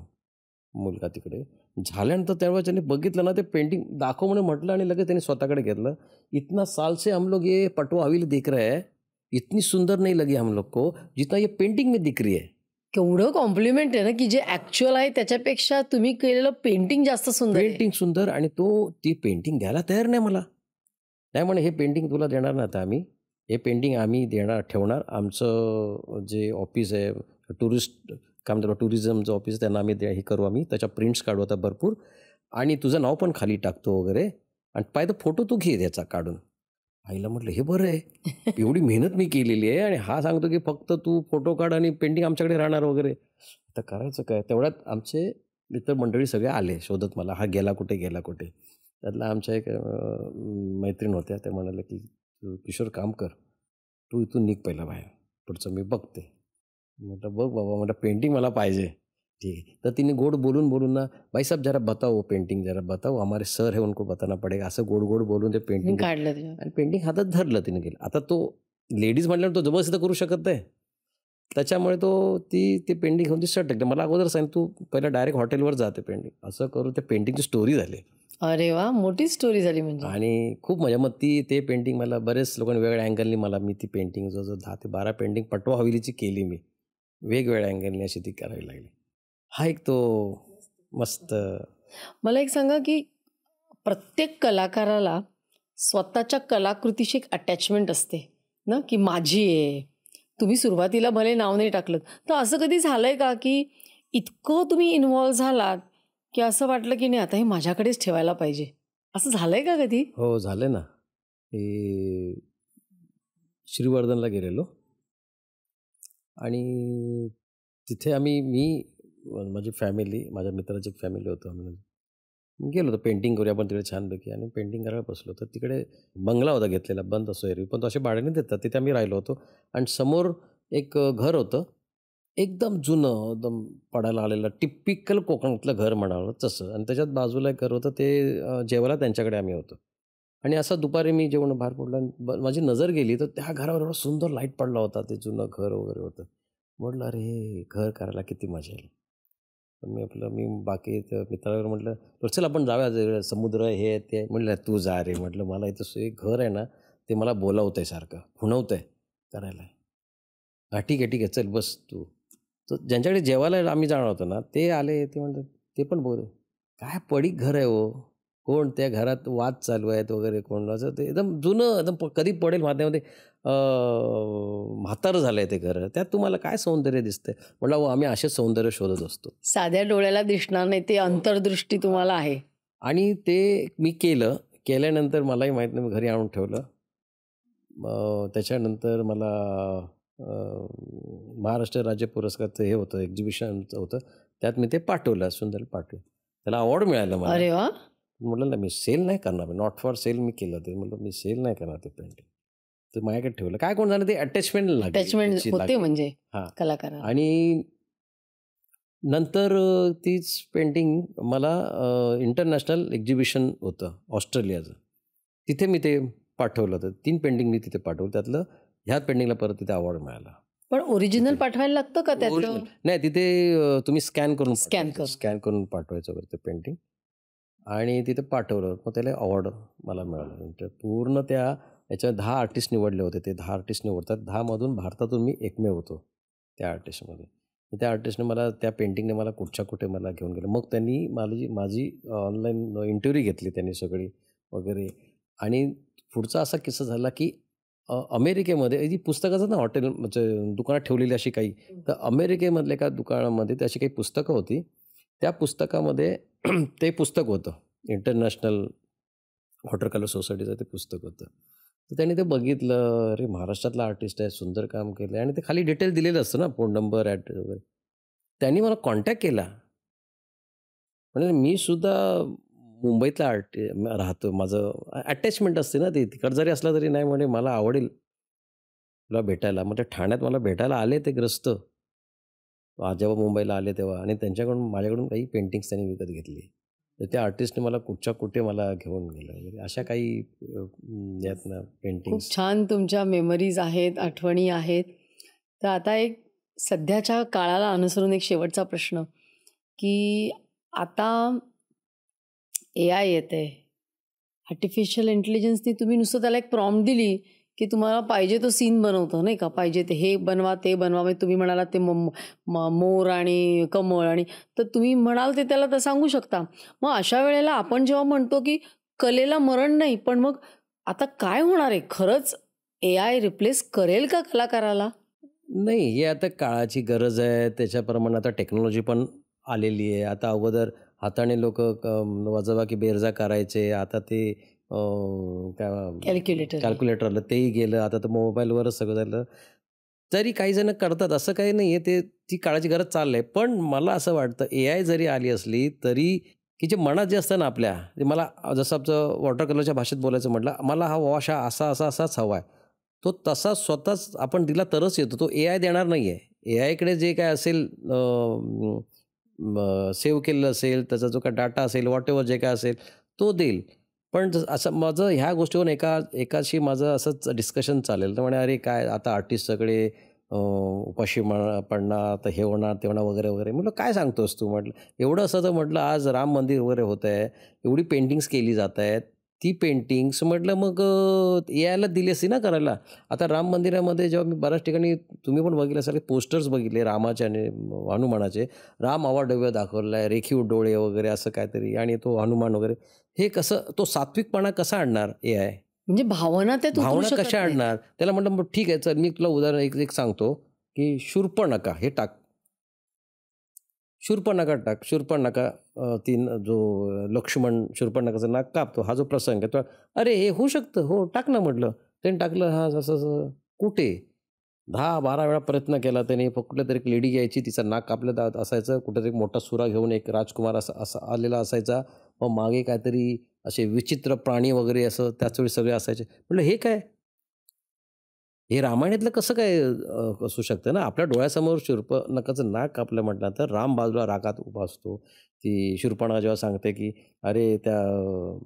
मुलगा तिकडे झाल्यानंतर त्यावेळेस त्यांनी बघितलं ना ते पेंटिंग दाखव म्हणून म्हटलं आणि लगेच त्यांनी स्वतःकडे घेतलं इतना साल से हम लोग ये पटवा हवेली दिख रहे इतनी सुंदर नाही लगी हम लोग को जितना ये पेंटिंग मी दिख रही है केवढं कॉम्प्लिमेंट आहे ना की जे ॲक्च्युअल आहे त्याच्यापेक्षा तुम्ही केलेलं पेंटिंग जास्त सुंदर पेंटिंग सुंदर आणि तो ती पेंटिंग द्यायला तयार नाही मला नाही म्हणे हे पेंटिंग तुला देणार नाही आता आम्ही हे पेंटिंग आम्ही देणार ठेवणार आमचं जे ऑफिस आहे टुरिस्ट काय म्हणतो टुरिझमचं ऑफिस त्यांना आम्ही हे करू आम्ही त्याच्या प्रिंट्स काढू आता भरपूर आणि तुझं नाव पण खाली टाकतो वगैरे आणि पाहिजे फोटो तू घे त्याचा काढून आईला म्हटलं हे बरं आहे एवढी (laughs) मेहनत मी केलेली आहे आणि हा सांगतो की फक्त तू फोटो काढ आणि पेंटिंग आमच्याकडे राहणार वगैरे आता करायचं काय तेवढ्यात आमचे मित्र मंडळी सगळे आले शोधत मला हा गेला कुठे गेला कुठे त्यातला आमच्या एक मैत्रीण होत्या त्या म्हणाल्या की किशोर काम कर तू इथून निघ पहिला बाहेर पुढचं मी बघते म्हटलं बघ बाबा म्हटलं पेंटिंग मला पाहिजे ठीक आहे तर तिने गोड बोलून बोलून ना भाई साहेब जरा बताओ पेंटिंग जरा बताओ हमारे सर हे उनको बताना पडेगा असं गोड गोड बोलून ते पेंटिंग काढलं आणि पेंटिंग हातात धरलं तिने गेलं आता तो लेडीज म्हटल्यावर तो जबरदस्ती करू शकत नाही त्याच्यामुळे तो ती ते पेंटिंग घेऊन ती शर्ट टाकते मला अगोदर सांग तू पहिला डायरेक्ट हॉटेलवर जाते पेंटिंग असं करू ते पेंटिंगची स्टोरी झाली अरे वा मोठी स्टोरी झाली म्हणजे आणि खूप मजा मग ती ते पेंटिंग मला बरेच लोकांनी वेगळ्या अँगलनी मला मी ती पेंटिंग जवळजवळ दहा ते बारा पेंटिंग पटवा हवेलीची केली मी वेगवेगळ्या अँगलने अशी ती करावी लागली हा एक तो मस्त मला एक सांगा की प्रत्येक कलाकाराला स्वतःच्या कलाकृतीशी एक अटॅचमेंट असते ना की माझी आहे तुम्ही सुरुवातीला भले नाव नाही टाकलं तर असं कधी झालं आहे का की इतकं तुम्ही इन्व्हॉल्व झालात की असं वाटलं की नाही आता हे माझ्याकडेच ठेवायला पाहिजे असं झालंय का कधी हो झालं ना श्रीवर्धनला गेलेलो आणि तिथे आम्ही मी माझी फॅमिली माझ्या मित्राची एक फॅमिली होतो आम्ही गेलो होतो पेंटिंग करूया आपण तिकडे छानपैकी आणि पेंटिंग करायला बसलो तर तिकडे बंगला होता घेतलेला बंद असो एरवी पण तो असे भाड्याने देतात तिथे आम्ही राहिलो होतो आणि समोर एक घर होतं एकदम जुनं एकदम पडायला आलेलं टिपिकल कोकणातलं घर म्हणावं तसं आणि त्याच्यात बाजूला एक घर होतं ते जेवायला त्यांच्याकडे आम्ही होतो आणि असं दुपारी मी जेवण बाहेर पडलं माझी नजर गेली तर त्या घरावर एवढा सुंदर लाईट पडला होता ते जुनं घर वगैरे होतं म्हटलं अरे हे घर करायला किती मजा येईल तर मी आपलं मी बाकी मित्रावर म्हटलं तर चल आपण जाऊया समुद्र हे ते म्हटलं तू जा रे म्हटलं मला इथं एक घर आहे ना ते मला बोलावतं आहे सारखं खुणवतं आहे करायला हां ठीक आहे ठीक आहे चल बस तू तर ज्यांच्याकडे जेवायला आम्ही जाणार होतो ना ते आले ते म्हणतात ते पण बोल काय पडीक घर आहे हो कोण त्या घरात वाद चालू आहेत वगैरे कोण असं ते एकदम जुनं एकदम कधी पडेल मात्यामध्ये म्हातारं झालंय ते घर त्यात तुम्हाला काय सौंदर्य दिसतंय म्हटलं हो आम्ही असेच सौंदर्य शोधत असतो साध्या डोळ्याला दिसणार नाही ते अंतर्दृष्टी तुम्हाला आहे आणि ते मी केलं केल्यानंतर मलाही माहीत नाही मी घरी आणून ठेवलं त्याच्यानंतर मला महाराष्ट्र राज्य पुरस्कारचं हे होतं एक्झिबिशनचं होतं त्यात मी ते पाठवलं सुंदर पाठवलं त्याला अवॉर्ड मिळालं मला अरे वा म्हटलं ना मी सेल नाही करणार नॉट फॉर सेल मी केलं ते म्हटलं मी सेल नाही करणार ते पेंटिंग ते माझ्याकडे ठेवलं काय कोण झालं ते अटॅचमेंट अटॅचमेंट होते म्हणजे कलाकार आणि नंतर तीच पेंटिंग मला इंटरनॅशनल एक्झिबिशन होतं ऑस्ट्रेलियाचं तिथे मी ते पाठवलं होतं तीन पेंटिंग मी तिथे पाठवलं त्यातलं ह्याच पेंटिंगला परत तिथे अवॉर्ड मिळाला पण ओरिजिनल पाठवायला लागतं का त्यात नाही तिथे तुम्ही स्कॅन करून स्कॅन करून स्कॅन करून पाठवायचं वगैरे ते पेंटिंग आणि तिथे पाठवलं मग त्याला अवॉर्ड मला मिळालं म्हणजे पूर्ण त्या याच्या दहा आर्टिस्ट निवडले होते ते दहा आर्टिस्ट निवडतात दहामधून भारतातून मी एकमेव होतो त्या आर्टिस्टमध्ये त्या आर्टिस्टने मला त्या पेंटिंगने मला कुठच्या कुठे मला घेऊन गेलं मग त्यांनी माझी माझी ऑनलाईन इंटरव्ह्यू घेतली त्यांनी सगळी वगैरे आणि पुढचा असा किस्सा झाला की अमेरिकेमध्ये जी पुस्तकाचं ना हॉटेल म्हणजे दुकानात ठेवलेली अशी काही तर अमेरिकेमधल्या एका दुकानामध्ये अशी काही पुस्तकं होती त्या पुस्तकामध्ये (clears throat) ते पुस्तक होतं इंटरनॅशनल वॉटर कलर सोसायटीचं ते पुस्तक होतं तर त्यांनी ते बघितलं अरे महाराष्ट्रातला आर्टिस्ट आहे सुंदर काम केलं आणि ते खाली डिटेल दिलेलं असतं ना फोन नंबर ॲड्रेस वगैरे त्यांनी मला कॉन्टॅक्ट केला म्हणजे मी सुद्धा मुंबईतला आर्टि राहतो माझं अटॅचमेंट असते ना ते तिकड जरी असलं तरी नाही म्हणजे मला आवडेल तुला भेटायला म्हणजे ठाण्यात मला भेटायला आले ते ग्रस्त जेव्हा मुंबईला आले तेव्हा आणि त्यांच्याकडून माझ्याकडून काही पेंटिंग्स त्यांनी विकत घेतली तर त्या आर्टिस्टने मला कुठच्या कुठे मला घेऊन गेलं म्हणजे अशा काही यातनं पेंटिंग छान तुमच्या मेमरीज आहेत आठवणी आहेत तर आता एक सध्याच्या काळाला अनुसरून एक शेवटचा प्रश्न की आता ए आय येते आर्टिफिशियल इंटेलिजन्सनी तुम्ही नुसतं त्याला एक प्रॉम्प्ट दिली की तुम्हाला पाहिजे तो सीन बनवतं नाही का पाहिजे ते हे बनवा ते बनवा म्हणजे तुम्ही म्हणाला ते मोर आणि कमळ आणि तर तुम्ही म्हणाल ते त्याला तर सांगू शकता मग अशा वेळेला आपण जेव्हा म्हणतो की कलेला मरण नाही पण मग आता काय होणार आहे खरंच ए आय रिप्लेस करेल का कलाकाराला नाही हे आता काळाची गरज आहे त्याच्याप्रमाणे आता टेक्नॉलॉजी पण आलेली आहे आता अगोदर हाताने लोक वाजवा की बेरजा करायचे आता ते काय कॅल्क्युलेटर कॅल्क्युलेटर आलं तेही गेलं आता तर मोबाईलवरच सगळं झालं तरी काही जण करतात असं काही नाही आहे ते ती काळाची गरज चाललं आहे पण मला असं वाटतं ए आय जरी आली असली तरी की जे मनात जे असतं ना आपल्या मला जसं आमचं वॉटर कलरच्या भाषेत बोलायचं म्हटलं मला हा वॉश हा असा असा असाच हवा आहे तो तसा स्वतःच आपण दिला तरच येतो तो ए आय देणार नाही आहे ए आयकडे जे काय असेल सेव्ह केलेलं असेल त्याचा जो काय डाटा असेल वॉट जे काय असेल तो देईल पण असं माझं ह्या गोष्टीवर एका एकाशी माझं असंच डिस्कशन चालेल तर म्हणे अरे काय आता आर्टिस्ट सगळे उपाशी म्हण पडणार तर हे होणार ते होणार वगैरे वगैरे म्हटलं काय सांगतोस तू म्हटलं एवढं असं तर म्हटलं आज राम मंदिर वगैरे होत आहे एवढी पेंटिंग्स केली जात आहेत ती पेंटिंग्स म्हटलं मग यायला दिली असती ना करायला आता राम मंदिरामध्ये जेव्हा मी बऱ्याच ठिकाणी तुम्ही पण बघितलं सगळे पोस्टर्स बघितले रामाचे आणि हनुमानाचे राम आवा डव्य आहे रेखीव डोळे वगैरे असं काहीतरी आणि तो हनुमान वगैरे हे कसं तो सात्विकपणा कसा आणणार ए आय म्हणजे भावना ते भावना कशा आणणार त्याला म्हटलं ठीक आहे चल मी तुला उदाहरण एक एक सांगतो की शूर्पणका हे टाक शूर्पणका टाक शूर्पणका तीन जो लक्ष्मण शूर्पणकाचं नाक कापतो हा जो प्रसंग आहे तो अरे हे होऊ शकतं हो टाक ना म्हटलं त्याने टाकलं हा जसं कुठे दहा बारा वेळा प्रयत्न केला त्याने कुठल्या तरी एक लेडी यायची तिचा नाक कापलं असायचं कुठेतरी मोठा सुरा घेऊन एक राजकुमार असा आलेला असायचा मग मागे काहीतरी असे विचित्र प्राणी वगैरे असं त्याचवेळी सगळे असायचे म्हटलं हे काय हे रामायणातलं कसं काय असू शकतं ना आपल्या डोळ्यासमोर शिरप नकाचं नाक कापलं म्हटलं तर राम बाजूला रागात उभा असतो ती शिरपणा जेव्हा सांगते की अरे त्या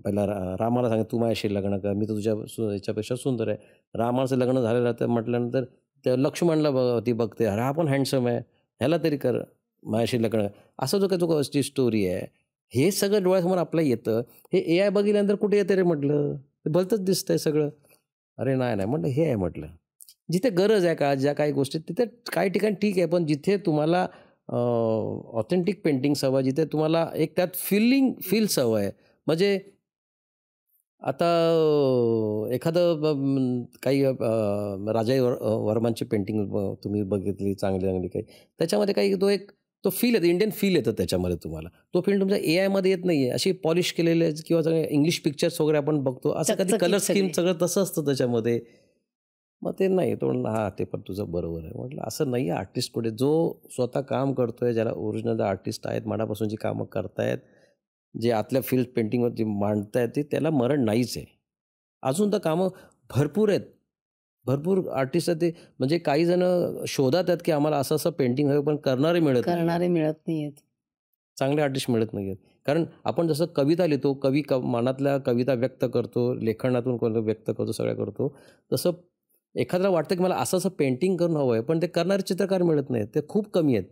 पहिला रामाला सांगते तू माझ्याशी लग्न कर मी तर तुझ्या सु याच्यापेक्षा सुंदर आहे रामाचं लग्न झालेलं तर म्हटल्यानंतर त्या लक्ष्मणला बघ ती बघते अरे हा पण हँडसम आहे ह्याला तरी कर माझ्याशी लग्न असं जो काही तुका स्टोरी आहे हे सगळं डोळ्यासमोर आपलं येतं हे ए आय बघितल्यानंतर कुठे येतं रे म्हटलं ते भलतंच आहे सगळं अरे नाही नाही म्हटलं हे आहे म्हटलं जिथे गरज आहे का ज्या काही गोष्टी तिथे काही ठिकाणी ठीक आहे पण जिथे तुम्हाला ऑथेंटिक पेंटिंग्स हवं जिथे तुम्हाला एक त्यात फिलिंग फील्स हवं आहे म्हणजे आता एखादं काही राजा वर्मांची पेंटिंग तुम्ही बघितली चांगली चांगली काही त्याच्यामध्ये काही तो एक तो फील येतो इंडियन फील येतं त्याच्यामध्ये तुम्हाला तो फील तुमच्या ए आयमध्ये येत नाही आहे अशी पॉलिश केलेले किंवा सगळे इंग्लिश पिक्चर्स वगैरे आपण बघतो असं कधी कलर स्कीम सगळं तसं असतं त्याच्यामध्ये मग ते नाही तो म्हणलं हा ते पण तुझं बरोबर आहे म्हटलं असं नाही आहे आर्टिस्ट कुठे जो स्वतः काम करतो आहे ज्याला ओरिजिनल आर्टिस्ट आहेत मनापासून जी कामं करतायत जे आतल्या फील्ड पेंटिंगवर जे मांडतायत ते त्याला मरण नाहीच आहे अजून तर कामं भरपूर आहेत भरपूर आर्टिस्ट ते म्हणजे काही जण शोधात आहेत की आम्हाला असं असं पेंटिंग हवं पण करणारे मिळत करणारे मिळत नाही आहेत चांगले आर्टिस्ट मिळत नाही आहेत कारण आपण जसं कविता लिहितो कवी क मनातल्या कविता व्यक्त करतो लेखनातून कोण व्यक्त करतो सगळ्या करतो तसं एखाद्याला वाटतं की मला असं असं पेंटिंग करून हवं आहे पण ते करणारे चित्रकार मिळत नाहीत ते खूप कमी आहेत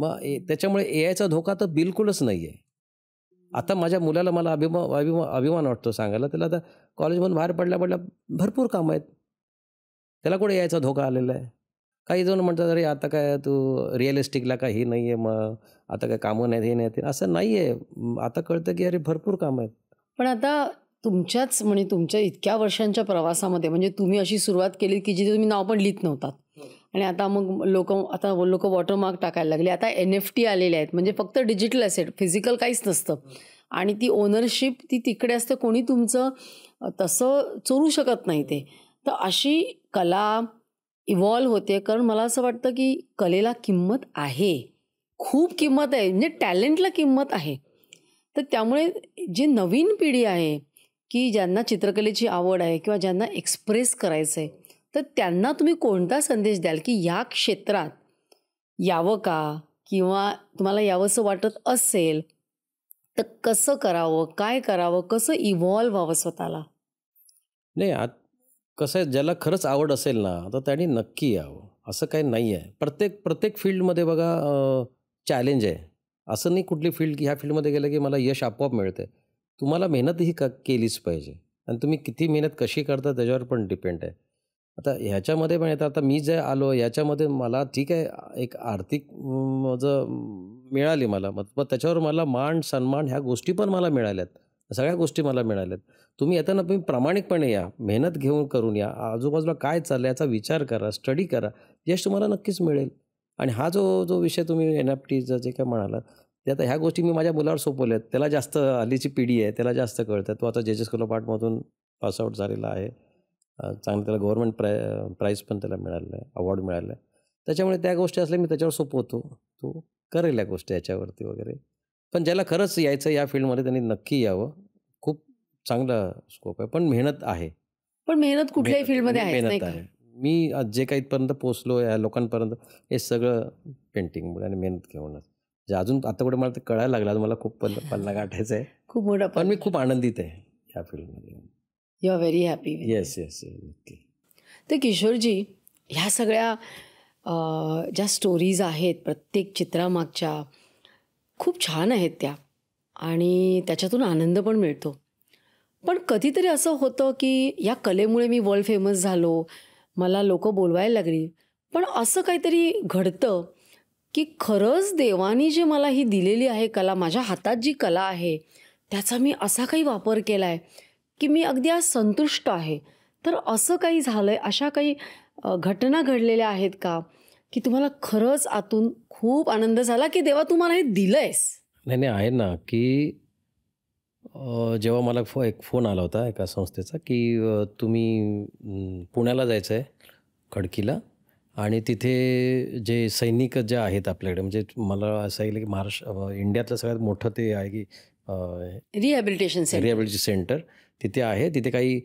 मग त्याच्यामुळे ए धोका तर बिलकुलच नाही आहे आता माझ्या मुलाला मला अभिमा अभिमा अभिमान वाटतो सांगायला त्याला आता कॉलेजमधून बाहेर पडल्या पडल्या भरपूर कामं आहेत त्याला कुठे यायचा धोका आलेला आहे काही जण म्हणतात अरे आता काय तू रिअलिस्टिकला काय नाही आहे मग आता काय कामं नाहीत हे नाही असं नाही आहे आता कळतं की अरे भरपूर कामं आहेत पण आता तुमच्याच म्हणजे तुमच्या इतक्या वर्षांच्या प्रवासामध्ये म्हणजे तुम्ही अशी सुरुवात केली की जिथे तुम्ही नाव पण लिहित नव्हतात आणि आता मग लोक आता लोक वॉटरमार्क टाकायला लागले आता एन एफ टी आलेले आहेत म्हणजे फक्त डिजिटल असेट फिजिकल काहीच नसतं आणि ती ओनरशिप ती तिकडे असते कोणी तुमचं तसं चोरू शकत नाही ते तर अशी कला इव्हॉल्व होते कारण मला असं वाटतं की कलेला किंमत आहे खूप किंमत आहे म्हणजे टॅलेंटला किंमत आहे तर त्यामुळे जी नवीन पिढी आहे की ज्यांना चित्रकलेची आवड आहे किंवा ज्यांना एक्सप्रेस करायचं आहे तर त्यांना तुम्ही कोणता संदेश द्याल की या क्षेत्रात यावं का किंवा तुम्हाला यावंसं वाटत असेल तर कसं करावं काय करावं कसं इव्हॉल्व्ह व्हावं स्वतःला नाही आत कसं आहे ज्याला खरंच आवड असेल ना तर त्याने नक्की यावं असं काही नाही आहे प्रत्येक प्रत्येक फील्डमध्ये बघा चॅलेंज आहे असं नाही कुठली फील्ड की ह्या फील्डमध्ये गेलं की मला यश आपोआप मिळतं तुम्हाला मेहनत ही केलीच पाहिजे आणि तुम्ही किती मेहनत कशी करता त्याच्यावर पण डिपेंड आहे आता ह्याच्यामध्ये पण येतात आता मी जे आलो याच्यामध्ये मला ठीक आहे एक आर्थिक माझं मिळाली मला मग मग त्याच्यावर मला मान सन्मान ह्या गोष्टी पण मला मिळाल्यात सगळ्या गोष्टी मला मिळाल्यात तुम्ही येताना तुम्ही प्रामाणिकपणे या मेहनत घेऊन करून या आजूबाजूला काय चाललं याचा विचार करा स्टडी करा यश तुम्हाला नक्कीच मिळेल आणि हा जो जो विषय तुम्ही एन एफ टीचा जे काय म्हणालात ते आता ह्या गोष्टी मी माझ्या मुलावर सोपवल्यात त्याला जास्त आलीची पिढी आहे त्याला जास्त कळतं तो आता जे जे स्कूल पाठमधून पासआउट झालेला आहे चांगलं त्याला गव्हर्मेंट प्राय प्राईज पण त्याला मिळालं आहे अवॉर्ड मिळालं आहे त्याच्यामुळे त्या गोष्टी असल्या मी त्याच्यावर सोपवतो तो करेल या गोष्टी याच्यावरती वगैरे पण ज्याला खरंच यायचं या फील्डमध्ये त्यांनी नक्की यावं खूप चांगला स्कोप आहे पण मेहनत आहे पण मेहनत कुठल्याही फील्डमध्ये आहे मेहनत आहे मी जे काही इथपर्यंत पोचलो या लोकांपर्यंत हे सगळं पेंटिंगमुळे आणि मेहनत घेऊनच जे अजून आता कुठे मला ते कळायला लागलं मला खूप पल्ला गाठायचं आहे खूप मोठा पण मी खूप आनंदित आहे या फील्डमध्ये you are very happy yes yes तर किशोरजी ह्या सगळ्या ज्या स्टोरीज आहेत प्रत्येक चित्रामागच्या खूप छान आहेत त्या आणि त्याच्यातून आनंद पण मिळतो पण कधीतरी असं होतं की या कलेमुळे मी वर्ल्ड फेमस झालो मला लोक बोलवायला लागली पण असं काहीतरी घडतं की खरंच देवानी जे मला ही दिलेली आहे कला माझ्या हातात जी कला आहे त्याचा मी असा काही वापर केला आहे की मी अगदी आज संतुष्ट आहे तर असं काही झालं आहे अशा काही घटना घडलेल्या आहेत का की तुम्हाला खरंच आतून खूप आनंद झाला की देवा तुम्हाला हे दिलं आहेस नाही नाही आहे ना की जेव्हा मला फो एक फोन आला होता एका संस्थेचा की तुम्ही पुण्याला जायचं आहे खडकीला आणि तिथे जे सैनिक जे आहेत आपल्याकडे म्हणजे मला असं ऐकलं की महाराष्ट्र इंडियातलं सगळ्यात मोठं ते आहे की रिहॅबिलिटेशन सेंटर रिहॅबिलिटेशन सेंटर तिथे आहे तिथे काही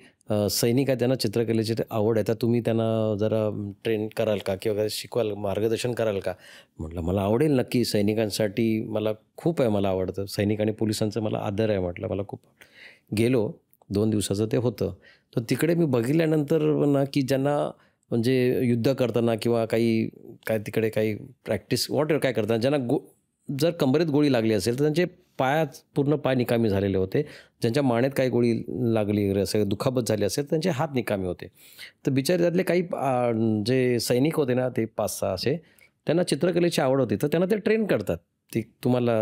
सैनिक आहे त्यांना चित्रकलेची आवड आहे तर तुम्ही त्यांना जरा ट्रेन कराल का किंवा शिकवाल मार्गदर्शन कराल का म्हटलं मला आवडेल नक्की सैनिकांसाठी मला खूप आहे मला आवडतं सैनिक आणि पोलिसांचं मला आदर आहे म्हटलं मला खूप गेलो दोन दिवसाचं ते होतं तर तिकडे मी बघितल्यानंतर ना की ज्यांना म्हणजे युद्ध करताना किंवा काही काय तिकडे काही प्रॅक्टिस वॉटर काय करताना ज्यांना गो जर कंबरेत गोळी लागली असेल तर त्यांचे पायात पूर्ण पाय निकामी झालेले होते ज्यांच्या मानेत काही गोळी लागली वगैरे असेल दुखापत झाली असेल त्यांचे हात निकामी होते तर बिचारे त्यातले काही जे सैनिक होते ना ते पाच सहा असे त्यांना चित्रकलेची आवड होती तर त्यांना ते ट्रेन करतात ती तुम्हाला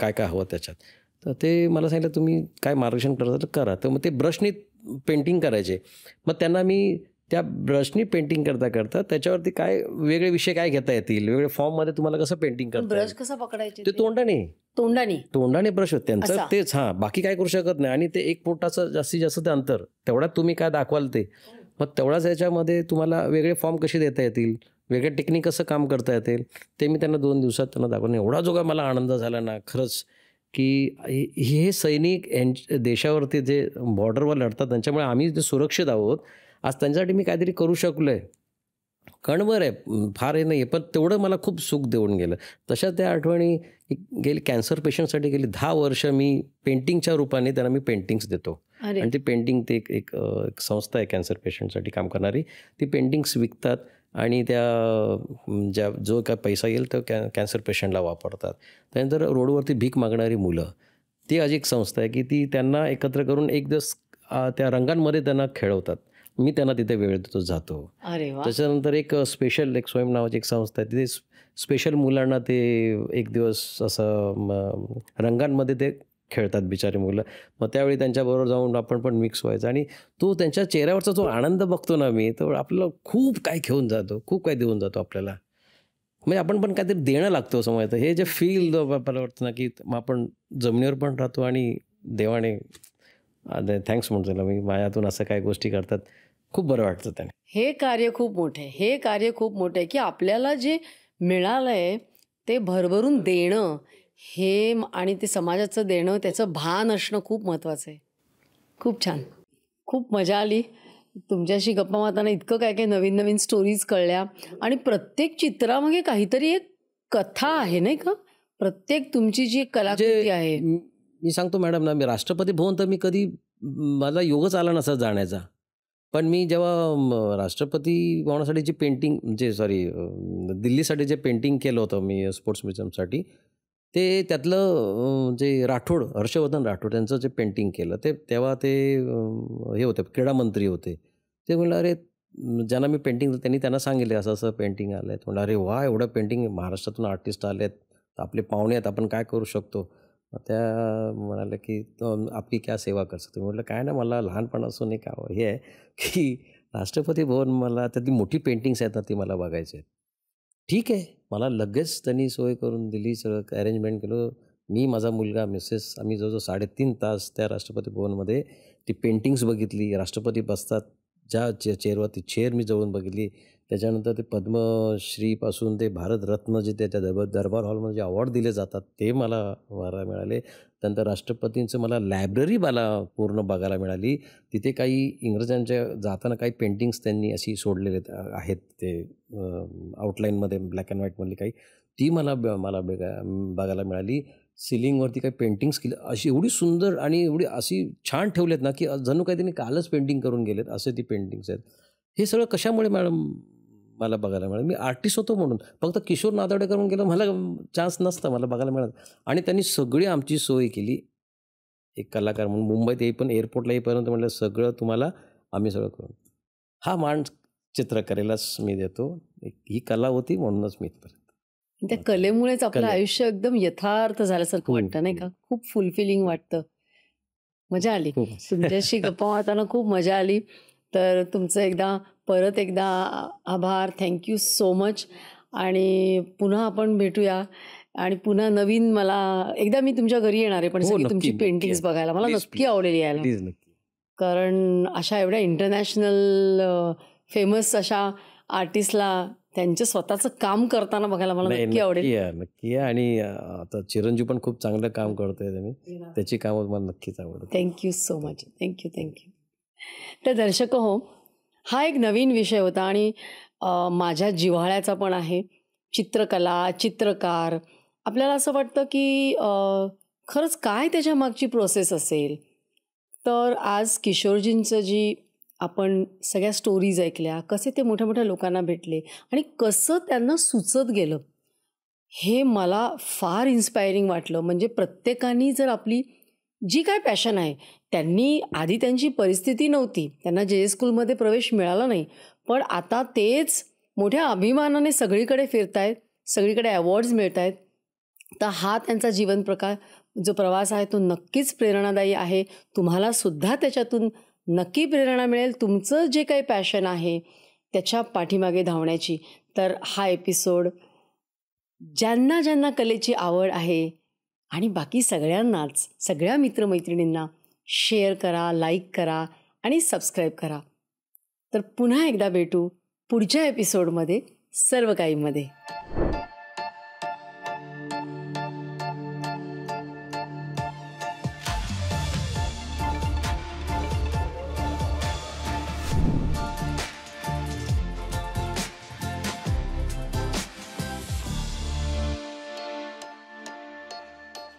काय काय हवं त्याच्यात तर ते मला सांगितलं तुम्ही काय मार्गदर्शन करता तर करा तर मग ते ब्रशनी पेंटिंग करायचे मग त्यांना मी त्या ब्रशनी पेंटिंग करता करता त्याच्यावरती काय वेगळे विषय काय घेता येतील वेगळे फॉर्म मध्ये तुम्हाला कसं पेंटिंग करता ब्रश कसं पकडायचे ते तोंडाने तोंडाने तोंडाने ब्रश होत त्यांचं तेच हा बाकी काय करू शकत नाही आणि ते एक पोटाचं जास्तीत जास्त ते अंतर तेवढ्यात तुम्ही काय दाखवाल ते मग तेवढाच याच्यामध्ये तुम्हाला वेगळे फॉर्म कसे देता येतील वेगळे टेक्निक कसं काम करता येतील ते मी त्यांना दोन दिवसात त्यांना दाखवून एवढा जो काय मला आनंद झाला ना खरंच की हे सैनिक यांच्या देशावरती जे बॉर्डरवर लढतात त्यांच्यामुळे आम्ही जे सुरक्षित आहोत आज त्यांच्यासाठी मी काहीतरी करू शकलो आहे कणवर आहे फार हे नाही आहे पण तेवढं मला खूप सुख देऊन गेलं तशा त्या आठवणी गेली कॅन्सर पेशंटसाठी गेली दहा वर्ष मी पेंटिंगच्या रूपाने त्यांना मी पेंटिंग्स देतो आणि ती पेंटिंग ते एक एक, संस्था आहे कॅन्सर पेशंटसाठी काम करणारी ती पेंटिंग्स विकतात आणि त्या ज्या जो काय पैसा येईल तो कॅ कॅन्सर पेशंटला वापरतात त्यानंतर रोडवरती भीक मागणारी मुलं ती अशी एक संस्था आहे की ती त्यांना एकत्र करून एक दिवस त्या रंगांमध्ये त्यांना खेळवतात मी त्यांना तिथे वेळ देतो जातो त्याच्यानंतर एक स्पेशल एक स्वयं नावाची एक संस्था आहे तिथे स्पेशल मुलांना ते एक दिवस असं रंगांमध्ये ते खेळतात बिचारी मुलं मग त्यावेळी त्यांच्याबरोबर जाऊन आपण पण मिक्स व्हायचं आणि तो त्यांच्या चेहऱ्यावरचा जो आनंद बघतो ना मी तो आपल्याला खूप काय घेऊन जातो खूप काय देऊन जातो आपल्याला म्हणजे आपण पण काहीतरी देणं लागतो समोर हे जे फील आपल्याला वाटतं ना की आपण जमिनीवर पण राहतो आणि देवाने थँक्स म्हणतो मी माझ्यातून असं काय गोष्टी करतात खूप बरं वाटतं त्याने हे कार्य खूप मोठे हे कार्य खूप मोठे की आपल्याला जे मिळालंय ते भरभरून देणं हे आणि ते समाजाचं देणं त्याचं भान असणं खूप महत्त्वाचं आहे खूप छान खूप मजा आली तुमच्याशी गप्पा मारताना इतकं काय काय नवीन नवीन स्टोरीज कळल्या आणि प्रत्येक चित्रामध्ये काहीतरी एक कथा आहे नाही का प्रत्येक तुमची जी कलाकृती म्हणजे आहे मी सांगतो मॅडम ना मी राष्ट्रपती भवन तर मी कधी माझा योगच आला नसा जाण्याचा पण मी जेव्हा राष्ट्रपती भवनासाठी जी पेंटिंग जे सॉरी दिल्लीसाठी जे पेंटिंग केलं होतं मी स्पोर्ट्स म्युझियमसाठी ते त्यातलं जे राठोड हर्षवर्धन राठोड त्यांचं जे पेंटिंग केलं ते तेव्हा ते हे होते क्रीडा मंत्री होते ते म्हणलं अरे ज्यांना मी पेंटिंग त्यांनी त्यांना सांगितले असं असं पेंटिंग आलं आहे म्हणलं अरे वा एवढं पेंटिंग महाराष्ट्रातून आर्टिस्ट आले आहेत आपले पाहुणे आहेत आपण काय करू शकतो त्या म्हणाल्या की आपली क्या सेवा कर सकते हो? म्हटलं काय ना मला लहानपणापासून एक हे आहे की राष्ट्रपती भवन मला ती मोठी पेंटिंग्स आहेत ना ती मला बघायची आहेत ठीक आहे मला लगेच त्यांनी सोय करून दिली सगळं अरेंजमेंट केलं मी माझा मुलगा मिसेस आम्ही जवळजवळ साडेतीन तास त्या राष्ट्रपती भवनमध्ये ती पेंटिंग्स बघितली राष्ट्रपती बसतात ज्या चे चेअरवर ती चेअर मी जवळून बघितली त्याच्यानंतर ते पद्मश्रीपासून ते भारतरत्न जे त्या दरबार दरबार हॉलमध्ये जे अवॉर्ड दिले जातात ते मला मला मिळाले त्यानंतर राष्ट्रपतींचं मला लायब्ररी मला पूर्ण बघायला मिळाली तिथे काही इंग्रजांच्या जाताना काही पेंटिंग्स त्यांनी अशी सोडलेले आहेत ते आउटलाईनमध्ये ब्लॅक अँड व्हाईटमधली काही ती मला मला बघायला मिळाली सिलिंगवरती काही पेंटिंग्स केली अशी एवढी सुंदर आणि एवढी अशी छान ठेवलेत ना की जणू काही त्यांनी कालच पेंटिंग करून गेलेत असे ती पेंटिंग्स आहेत हे सगळं कशामुळे मॅडम मला बघायला मिळालं मी आर्टिस्ट होतो म्हणून फक्त किशोर नादवडेकर म्हणून गेलो मला चान्स नसता मला बघायला मिळत आणि त्यांनी सगळी आमची सोय केली एक कलाकार म्हणून मुंबईत येई पण एअरपोर्टला येईपर्यंत म्हटलं सगळं तुम्हाला आम्ही सगळं करू हा मान चित्रकलेलाच मी देतो ही कला होती म्हणूनच मी इथपर्यंत त्या कलेमुळेच आपलं आयुष्य एकदम यथार्थ झाल्यासारखं वाटतं नाही का खूप फुलफिलिंग वाटतं मजा आली तुमच्याशी गप्पा मारताना खूप मजा आली तर तुमचं एकदा परत एकदा आभार थँक्यू सो मच आणि पुन्हा आपण भेटूया आणि पुन्हा नवीन मला एकदा मी तुमच्या घरी येणार आहे पण हो, तुमची पेंटिंग्स बघायला मला नक्की आवडेल यायला कारण अशा एवढ्या इंटरनॅशनल फेमस अशा आर्टिस्टला त्यांचं स्वतःचं काम करताना बघायला मला नक्की आवडेल नक्की आणि आता चिरंजीव पण खूप चांगलं काम करतोय त्यांनी त्याची काम मला नक्कीच आवडतं thank you so much thank you thank you तर दर्शक हो हा एक नवीन विषय होता आणि माझ्या जिव्हाळ्याचा पण आहे चित्रकला चित्रकार आपल्याला असं वाटतं की खरंच काय त्याच्या मागची प्रोसेस असेल तर आज किशोरजींचं जी आपण सगळ्या स्टोरीज ऐकल्या कसे ते मोठ्या मोठ्या लोकांना भेटले आणि कसं त्यांना सुचत गेलं हे मला फार इन्स्पायरिंग वाटलं म्हणजे प्रत्येकाने जर आपली जी काय पॅशन आहे त्यांनी आधी त्यांची परिस्थिती नव्हती त्यांना जे एस स्कूलमध्ये प्रवेश मिळाला नाही पण आता तेच मोठ्या अभिमानाने सगळीकडे फिरतायत सगळीकडे अवॉर्ड्स मिळत आहेत तर हा त्यांचा जीवन प्रकार जो प्रवास आहे तो नक्कीच प्रेरणादायी आहे तुम्हाला सुद्धा त्याच्यातून नक्की प्रेरणा मिळेल तुमचं जे काही पॅशन आहे त्याच्या पाठीमागे धावण्याची तर हा एपिसोड ज्यांना ज्यांना कलेची आवड आहे आणि बाकी सगळ्यांनाच सगळ्या मित्रमैत्रिणींना शेअर करा लाईक करा आणि सबस्क्राईब करा तर पुन्हा एकदा भेटू पुढच्या एपिसोडमध्ये सर्व काहीमध्ये